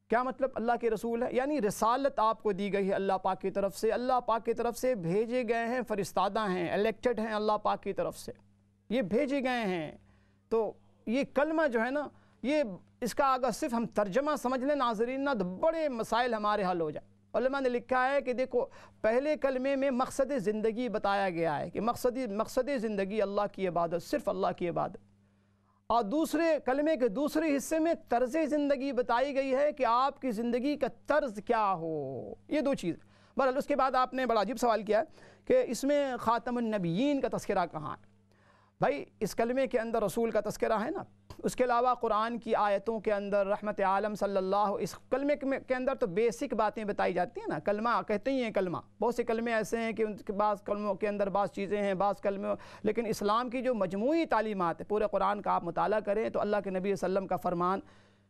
क्या मतलब अल्लाह के रसूल है यानी रसालत आपको दी गई है अल्लाह पाक की तरफ से अल्लाह पाक की तरफ से भेजे गए हैं फरिस्तादा हैं इलेक्टेड हैं अल्लाह पाक की तरफ से ये भेजे गए हैं तो ये कलमा जो है ना ये इसका अगर सिर्फ हम तर्जमा समझ लें नाजरीन ना तो बड़े मसाइल हमारे हल हो जाए उलमा ने लिखा है कि देखो पहले कलमे में मकसद ज़िंदगी बताया गया है कि मकसद मकसद ज़िंदगी अल्लाह की इबादत सिर्फ अल्लाह की इबादत और दूसरे कलमे के दूसरे हिस्से में तर्ज ज़िंदगी बताई गई है कि आपकी ज़िंदगी का तर्ज क्या हो ये दो चीज़ बहरहाल उसके बाद आपने बड़ा अजीब सवाल किया कि इसमें ख़ातमनबीन का तस्करा कहाँ है भाई इस कलमे के अंदर रसूल का तस्करा है ना उसके अलावा कुरान की आयतों के अंदर रहमत आलम सल्लल्लाहु इस कलमे के अंदर तो बेसिक बातें बताई जाती हैं ना कलमा कहते ही हैं कलमा बहुत से कलमे ऐसे हैं कि उनके बाद कलमों के अंदर बाज़ चीज़ें हैं बाज़ कलमे लेकिन इस्लाम की जो मजमू तालीमत है पूरे कुरान का आप मताल करें तो अल्लाह के नबी वसम का फ़रमान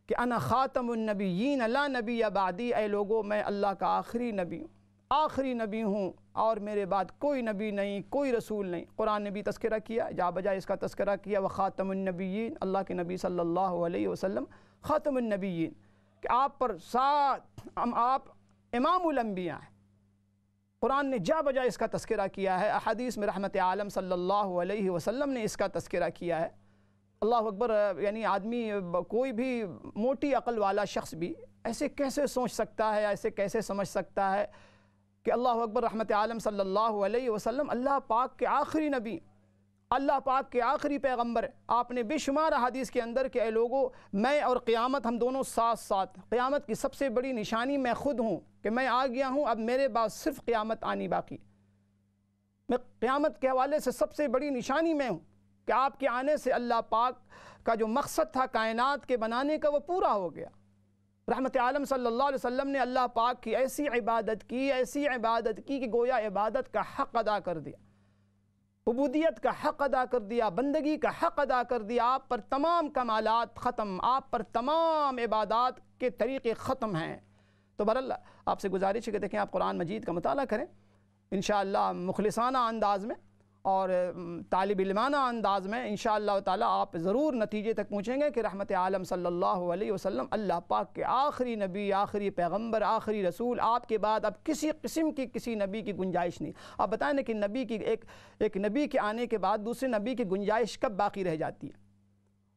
कि अना ख़ातमनबीन अल्ला नबी आबादी ए लोगों मैं अल्लाह का आखिरी नबी हूँ आखिरी नबी हूँ और मेरे बाद कोई नबी नहीं कोई रसूल नहीं कुरान ने भी तस्करा किया जा बजा इसका तस्करा किया व ख़ातमनबी अल्लाह के नबी सल्लल्लाहु अलैहि वसल्लम कि आप पर सात हम आप इमामबिया हैं कुरान ने जा बजा इसका तस्करा किया है अहदीस में रहमत आलम सल्लल्लाहु अलैहि वसल्लम ने इसका तस्करा किया है अल्लाह अकबर यानी आदमी कोई भी मोटी अकल वाला शख्स भी ऐसे कैसे सोच सकता है ऐसे कैसे समझ सकता है कि अल्लाह अकबर रहमत आलम सल्लल्लाहु अलैहि वसल्लम अल्लाह पाक के आखिरी नबी अल्लाह पाक के आखिरी पैगंबर आपने बेशुमार हदीस के अंदर के लोगों मैं और क़्यामत हम दोनों साथ साथ क़्यामत की सबसे बड़ी निशानी मैं खुद हूँ कि मैं आ गया हूँ अब मेरे बाद सिर्फ क़्यामत आनी बाकी मैं क़्यामत के हवाले से सबसे बड़ी निशानी मैं हूँ कि आपके आने से अल्लाह पाक का जो मकसद था कायनात के बनाने का वो पूरा हो गया रहमत आलम सल्ला अलैहि ने अल्लाह पाक की ऐसी इबादत की ऐसी इबादत की कि गोया इबादत का हक़ अदा कर दिया उबूदियत का हक़ अदा कर दिया बंदगी का हक़ अदा कर दिया आप पर तमाम कमालत ख़त्म आप पर तमाम इबादत के तरीक़े ख़त्म हैं तो बरल आपसे गुजारिश है कि देखें आप कुरान मजीद का मताल करें इन मुखलसाना अंदाज़ में और तालब इलमाना अंदाज़ में इन ताला आप ज़रूर नतीजे तक पहुँचेंगे कि रहमत आलम सल्ला वसलम अल्लाह पाक के आखिरी नबी आखिरी पैगम्बर आखिरी रसूल आपके बाद अब किसी किस्म की किसी नबी की गुंजाइश नहीं आप बताएँ ना कि नबी की एक एक नबी के आने के बाद दूसरे नबी की गुंजाइश कब बाकी रह जाती है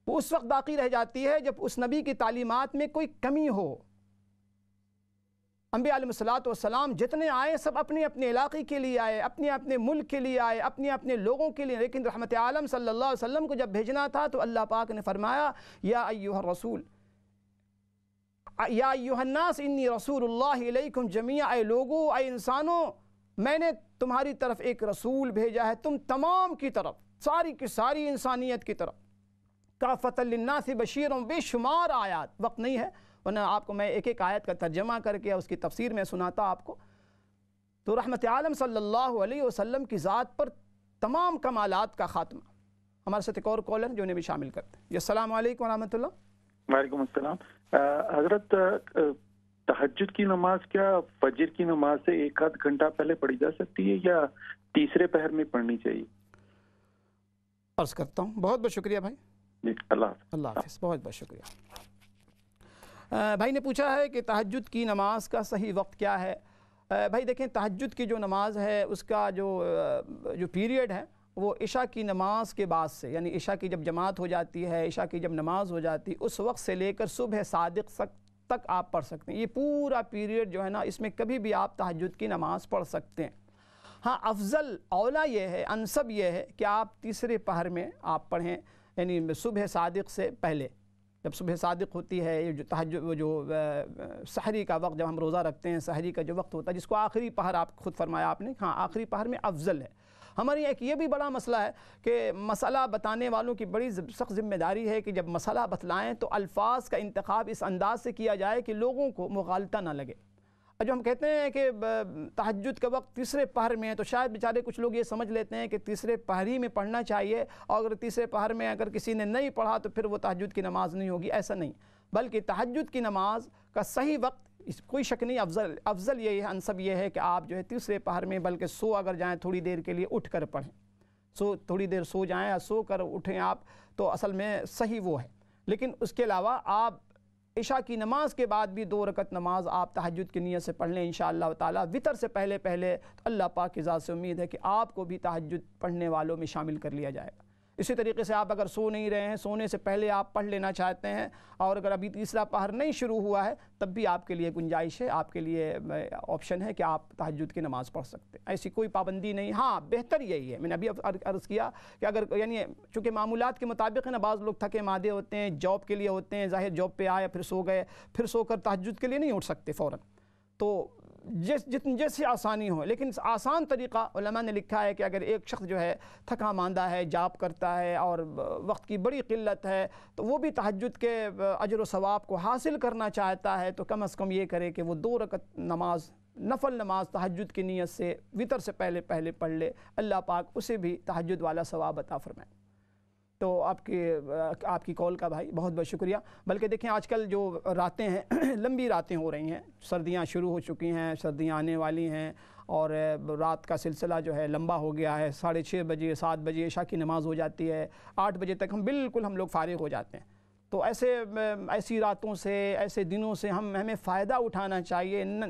वो उस वक्त बाकी रह जाती है जब उस नबी की तालीमत में कोई कमी हो अम्बियालसलाम जितने आए सब अपने अपने इलाके के लिए आए अपने अपने मुल्क के लिए आए अपने अपने लोगों के लिए लेकिन रहमत आलम सल्ला वसम को जब भेजना था तो अल्लाह पाक ने फरमाया या अयूह रसूल या यूहन्नास इन्नी रसूलुल्लाह जमिया आए लोगो आए इंसानों मैंने तुम्हारी तरफ एक रसूल भेजा है तुम तमाम की तरफ सारी की सारी इंसानियत की तरफ काफ़तलन्ना से बशीर बेशुमार आयात वक्त नहीं है वरना आपको मैं एक एक आयत का तर्जमा करके उसकी तफसीर में सुनाता आपको तो रहमत आलम सल्लल्लाहु अलैहि वसल्लम की ज़ात पर तमाम कमालत का खात्मा हमारे साथ एक और कॉलर जो उन्हें भी शामिल करते हैं असलम वरहमल वालेकुम अस्सलाम हज़रत तहजद की नमाज क्या फजर की नमाज से एक आध घंटा पहले पढ़ी जा सकती है या तीसरे पहर में पढ़नी चाहिए अर्ज़ करता हूँ बहुत बहुत शुक्रिया भाई अल्लाह अल्लाह हाफिज़ बहुत बहुत शुक्रिया भाई ने पूछा है कि तहजद की नमाज़ का सही वक्त क्या है भाई देखें तहजद की जो नमाज़ है उसका जो जो पीरियड है वो इशा की नमाज के बाद से यानी इशा की जब जमात हो जाती है इशा की जब नमाज हो जाती उस वक्त से लेकर सुबह सादिक सक तक आप पढ़ सकते हैं ये पूरा पीरियड जो है ना इसमें कभी भी आप तहजद की नमाज़ पढ़ सकते हैं हाँ अफजल अवला ये है अनसब ये है कि आप तीसरे पहर में आप पढ़ें यानी सुबह सादिक से पहले जब सुबह सादक होती है ये जो तहज जो शहरी का वक्त जब हम रोज़ा रखते हैं शहरी का जो वक्त होता है जिसको आखिरी पहर आप खुद फरमाया आपने हाँ आखिरी पहर में अफजल है हमारे यहाँ एक ये भी बड़ा मसला है कि मसला बताने वालों की बड़ी सख्त जिम्मेदारी है कि जब मसला बतलाएँ तो अल्फाज का इंतखब इस अंदाज से किया जाए कि लोगों को मुगालता ना लगे जो हम कहते हैं कि तहजद के वक्त तीसरे पहर में है तो शायद बेचारे कुछ लोग ये समझ लेते हैं कि तीसरे पहरी में पढ़ना चाहिए और अगर तीसरे पहर में अगर किसी ने नहीं पढ़ा तो फिर वो तहजद की नमाज़ नहीं होगी ऐसा नहीं बल्कि तहजद की नमाज़ का सही वक्त इस कोई शक नहीं अफजल अफजल यही है अनसब यह है कि आप जो है तीसरे पहर में बल्कि सो अगर जाएँ थोड़ी देर के लिए उठ कर पढ़ें सो थोड़ी देर सो जाएँ या सो कर उठें आप तो असल में सही वो है लेकिन उसके अलावा आप इशा की नमाज के बाद भी दो रकत नमाज आप तहजद की नीयत से पढ़ लें इन ताला वितर से पहले पहले तो अल्लाह पाक से उम्मीद है कि आपको भी तहजद पढ़ने वालों में शामिल कर लिया जाएगा इसी तरीके से आप अगर सो नहीं रहे हैं सोने से पहले आप पढ़ लेना चाहते हैं और अगर अभी तीसरा पहर नहीं शुरू हुआ है तब भी आपके लिए गुंजाइश है आपके लिए ऑप्शन है कि आप तहजद की नमाज़ पढ़ सकते हैं ऐसी कोई पाबंदी नहीं हाँ बेहतर यही है मैंने अभी अर्ज़ किया कि अगर यानी चूँकि मामूलत के मुताबिक है ना बाज़ लोग थके मादे होते हैं जॉब के लिए होते हैं जाहिर जॉब पर आए फिर सो गए फिर सोकर तहजद के लिए नहीं उठ सकते फ़ौर तो जिस जितनी जैसी आसानी हो लेकिन आसान तरीक़ा ने लिखा है कि अगर एक शख्स जो है थका मांदा है जाप करता है और वक्त की बड़ी किल्लत है तो वो भी तहजद के अजर वाब को हासिल करना चाहता है तो कम अज़ कम ये करे कि वो दो रकत नमाज नफल नमाज तहजद की नीयत से वितर से पहले पहले पढ़ ले अल्लाह पाक उसे भी तहजद वाला सवाब अता फ़रमाए तो आपके आपकी कॉल का भाई बहुत बहुत शुक्रिया बल्कि देखें आजकल जो रातें हैं लंबी रातें हो रही हैं सर्दियां शुरू हो चुकी हैं सर्दियां आने वाली हैं और रात का सिलसिला जो है लंबा हो गया है साढ़े छः बजे सात बजे ईशा की नमाज़ हो जाती है आठ बजे तक हम बिल्कुल हम लोग फ़ारिग हो जाते हैं तो ऐसे ऐसी रातों से ऐसे दिनों से हम हमें फ़ायदा उठाना चाहिए न,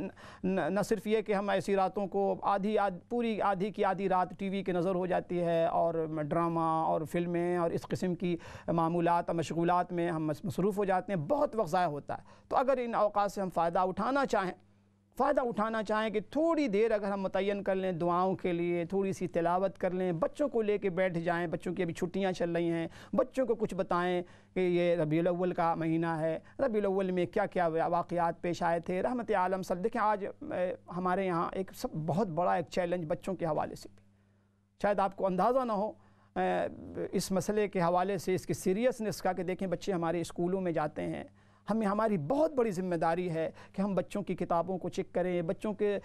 न, न सिर्फ ये कि हम ऐसी रातों को आधी आध, पूरी आधी की आधी रात टीवी की नज़र हो जाती है और ड्रामा और फिल्में और इस किस्म की मामूलत मशगूलत में हम मसरूफ़ हो जाते हैं बहुत वक्त ज़ाय होता है तो अगर इन अवकात से हम फ़ायदा उठाना चाहें फ़ायदा उठाना चाहें कि थोड़ी देर अगर हम मुतन कर लें दुआओं के लिए थोड़ी सी तिलावत कर लें बच्चों को लेके बैठ जाएं बच्चों की अभी छुट्टियां चल रही हैं बच्चों को कुछ बताएं कि ये रबी अव्वल का महीना है रबी अव्वल में क्या क्या वाक़ात पेश आए थे रहमत आलम सब देखें आज हमारे यहाँ एक सब बहुत बड़ा एक चैलेंज बच्चों के हवाले से भी शायद आपको अंदाज़ा ना हो इस मसले के हवाले से इसकी सीरियसनेस का कि देखें बच्चे हमारे स्कूलों में जाते हैं हमें हमारी बहुत बड़ी ज़िम्मेदारी है कि हम बच्चों की किताबों को चेक करें बच्चों के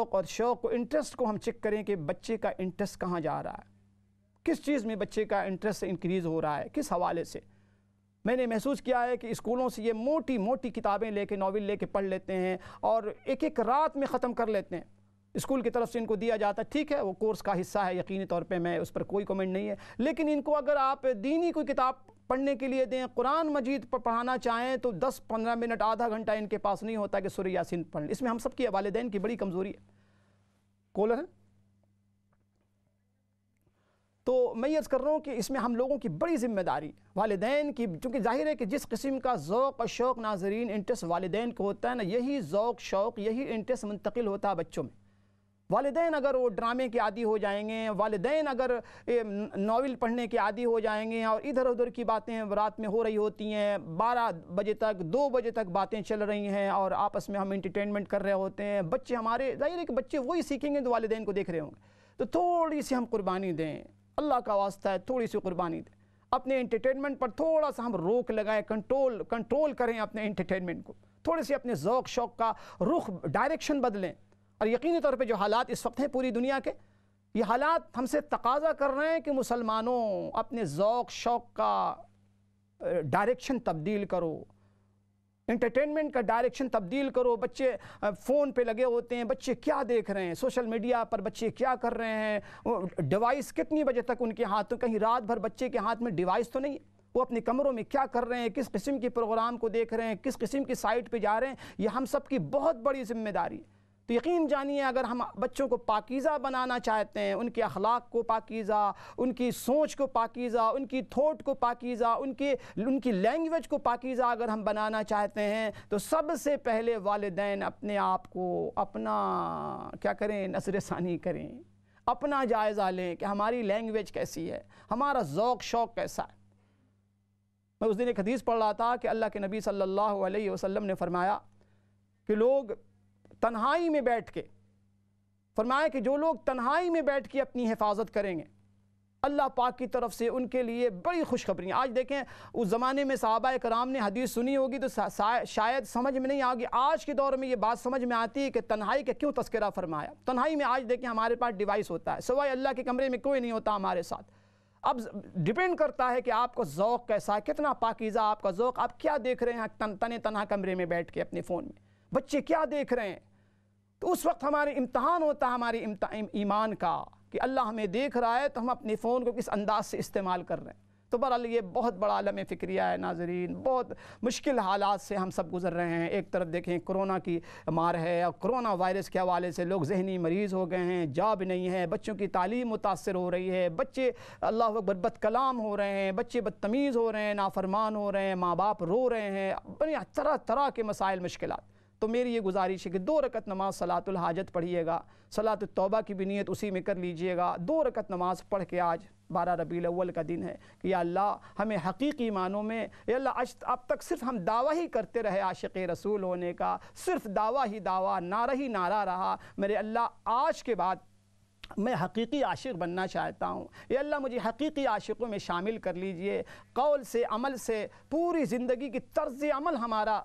ओक और शौक़ को इंटरेस्ट को हम चेक करें कि बच्चे का इंटरेस्ट कहाँ जा रहा है किस चीज़ में बच्चे का इंटरेस्ट इंक्रीज़ हो रहा है किस हवाले से मैंने महसूस किया है कि स्कूलों से ये मोटी मोटी किताबें लेके नावल लेके पढ़ लेते हैं और एक एक रात में ख़त्म कर लेते हैं स्कूल की तरफ से इनको दिया जाता है ठीक है वो कोर्स का हिस्सा है यकीनी तौर पे मैं उस पर कोई कमेंट नहीं है लेकिन इनको अगर आप दीनी कोई किताब पढ़ने के लिए दें कुरान मजीद पर पढ़ाना चाहें तो 10-15 मिनट आधा घंटा इनके पास नहीं होता कि सुर यासिन पढ़ इसमें हम सबकी वालदेन की बड़ी कमज़ोरी है कॉलर है तो मैं यर्ज़ कर रहा हूँ कि इसमें हम लोगों की बड़ी जिम्मेदारी वालदेन की चूँकि जाहिर है कि जिस किस्म का ओक़ और शौक़ नाजरीन इंटरेस्ट वालदेन को होता है ना यही ओक़ शौक़ यही इंटरेस्ट मुंतकिल होता है बच्चों में वालदेन अगर वो ड्रामे के आदि हो जाएंगे वालदेन अगर नावल पढ़ने के आदि हो जाएंगे और इधर उधर की बातें रात में हो रही होती हैं बारह बजे तक दो बजे तक बातें चल रही हैं और आपस में हम इंटरटेनमेंट कर रहे होते हैं बच्चे हमारे जाहिर है कि बच्चे वही सीखेंगे जो वालदेन को देख रहे होंगे तो थोड़ी सी हम कुर्बानी दें अल्लाह का वास्ता है थोड़ी सी कुर्बानी दें अपने इंटरटेनमेंट पर थोड़ा सा हम रोक लगाएं कंट्रोल कंट्रोल करें अपने इंटरटेनमेंट को थोड़े से अपने ओक़ शौक़ का रुख डायरेक्शन बदलें और यकीनी तौर पे जो हालात इस वक्त हैं पूरी दुनिया के ये हालात हमसे तकाजा कर रहे हैं कि मुसलमानों अपने ओक़ शौक़ का डायरेक्शन तब्दील करो इंटरटेनमेंट का डायरेक्शन तब्दील करो बच्चे फ़ोन पे लगे होते हैं बच्चे क्या देख रहे हैं सोशल मीडिया पर बच्चे क्या कर रहे हैं डिवाइस कितनी बजे तक उनके हाथ में कहीं रात भर बच्चे के हाथ में डिवाइस तो नहीं है वो अपने कमरों में क्या कर रहे हैं किस किस्म के प्रोग्राम को देख रहे हैं किस किस्म की साइट पे जा रहे हैं ये हम सब की बहुत बड़ी जिम्मेदारी है तो यकीन जानिए अगर हम बच्चों को पाकिज़ा बनाना चाहते हैं उनके अखलाक को पाकिज़ा उनकी सोच को पाकिज़ा उनकी थॉट को पाकिज़ा उनके उनकी लैंग्वेज को पाकिज़ा अगर हम बनाना चाहते हैं तो सबसे पहले वालदेन अपने आप को अपना क्या करें नसर ثانی करें अपना जायज़ा लें कि हमारी लैंग्वेज कैसी है हमारा ज़ौक़ शौक़ कैसा है मैं उस दिन एक हदीस पढ़ रहा था कि अल्लाह के नबी सल्लल्लाहु अलैहि वसल्लम ने फरमाया कि लोग तन्हाई में बैठ के फरमाया कि जो लोग तन्हाई में बैठ के अपनी हिफाजत करेंगे अल्लाह पाक की तरफ से उनके लिए बड़ी खुशखबरी आज देखें उस ज़माने में साहबा कराम ने हदीस सुनी होगी तो शायद समझ में नहीं आगी आज के दौर में ये बात समझ में आती है कि तन्हाई का क्यों तस्करा फरमाया तन्हाई में आज देखें हमारे पास डिवाइस होता है सवाई अल्लाह के कमरे में कोई नहीं होता हमारे साथ अब डिपेंड करता है कि आपका जौक़ कैसा है कितना पाकिज़ा आपका ओक़ आप क्या देख रहे हैं तन तन तनहा कमरे में बैठ के अपने फ़ोन में बच्चे क्या देख रहे हैं तो उस वक्त हमारे इम्तहान होता है हमारे ईमान का कि अल्लाह हमें देख रहा है तो हम अपने फ़ोन को किस अंदाज से इस्तेमाल कर रहे हैं तो बहरहाल ये बहुत बड़ा आलम फ़िक्रिया है नाजरीन बहुत मुश्किल हालात से हम सब गुज़र रहे हैं एक तरफ देखें कोरोना की मार है और कोरोना वायरस के हवाले से लोग जहनी मरीज़ हो गए हैं जॉब नहीं है बच्चों की तालीम मुतासर हो रही है बच्चे अल्लाह अकबर बदकलाम हो रहे हैं बच्चे बदतमीज़ हो रहे हैं नाफरमान हो रहे हैं माँ बाप रो रहे हैं तरह तरह के मसाइल मुश्किल तो मेरी ये गुजारिश है कि दो रकत नमाज सलातुल हाजत पढ़िएगा सलात तौबा की भी नीयत उसी में कर लीजिएगा दो रकत नमाज पढ़ के आज बारह रबी अव्वल का दिन है कि अल्लाह हमें हकीकी मानों में अल्लाह आज अब तक सिर्फ हम दावा ही करते रहे आशिक रसूल होने का सिर्फ दावा ही दावा नारा ही नारा रहा मेरे अल्लाह आज के बाद मैं हकीकी आशिक बनना चाहता हूँ ये अल्लाह मुझे हकीकी आशिकों में शामिल कर लीजिए कौल से अमल से पूरी ज़िंदगी की तर्ज अमल हमारा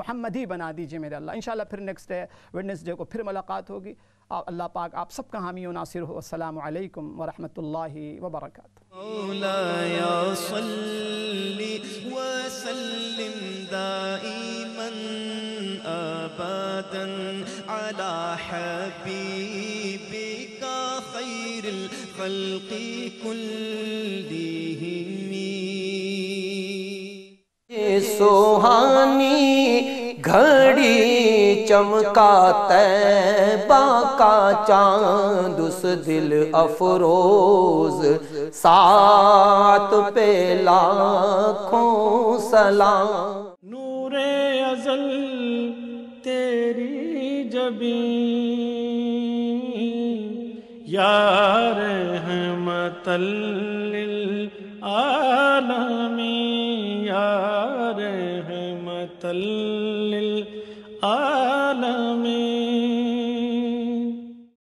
मोहम्मद ही बना दीजिए मेरे अल्लाह इन फिर नेक्स्ट डे वेडनेसडे को फिर मुलाकात होगी आप अल्लाह पाक आप सबका हामी नासिर हो असलकम वरहमल वबरक खैर सुहानी घड़ी चमका तैबा का चांद उस दिल अफरोज सात पे लाखों सलाम नूरे अजल तेरी जबी यार है मतल आलमी यार रहमतल आलमी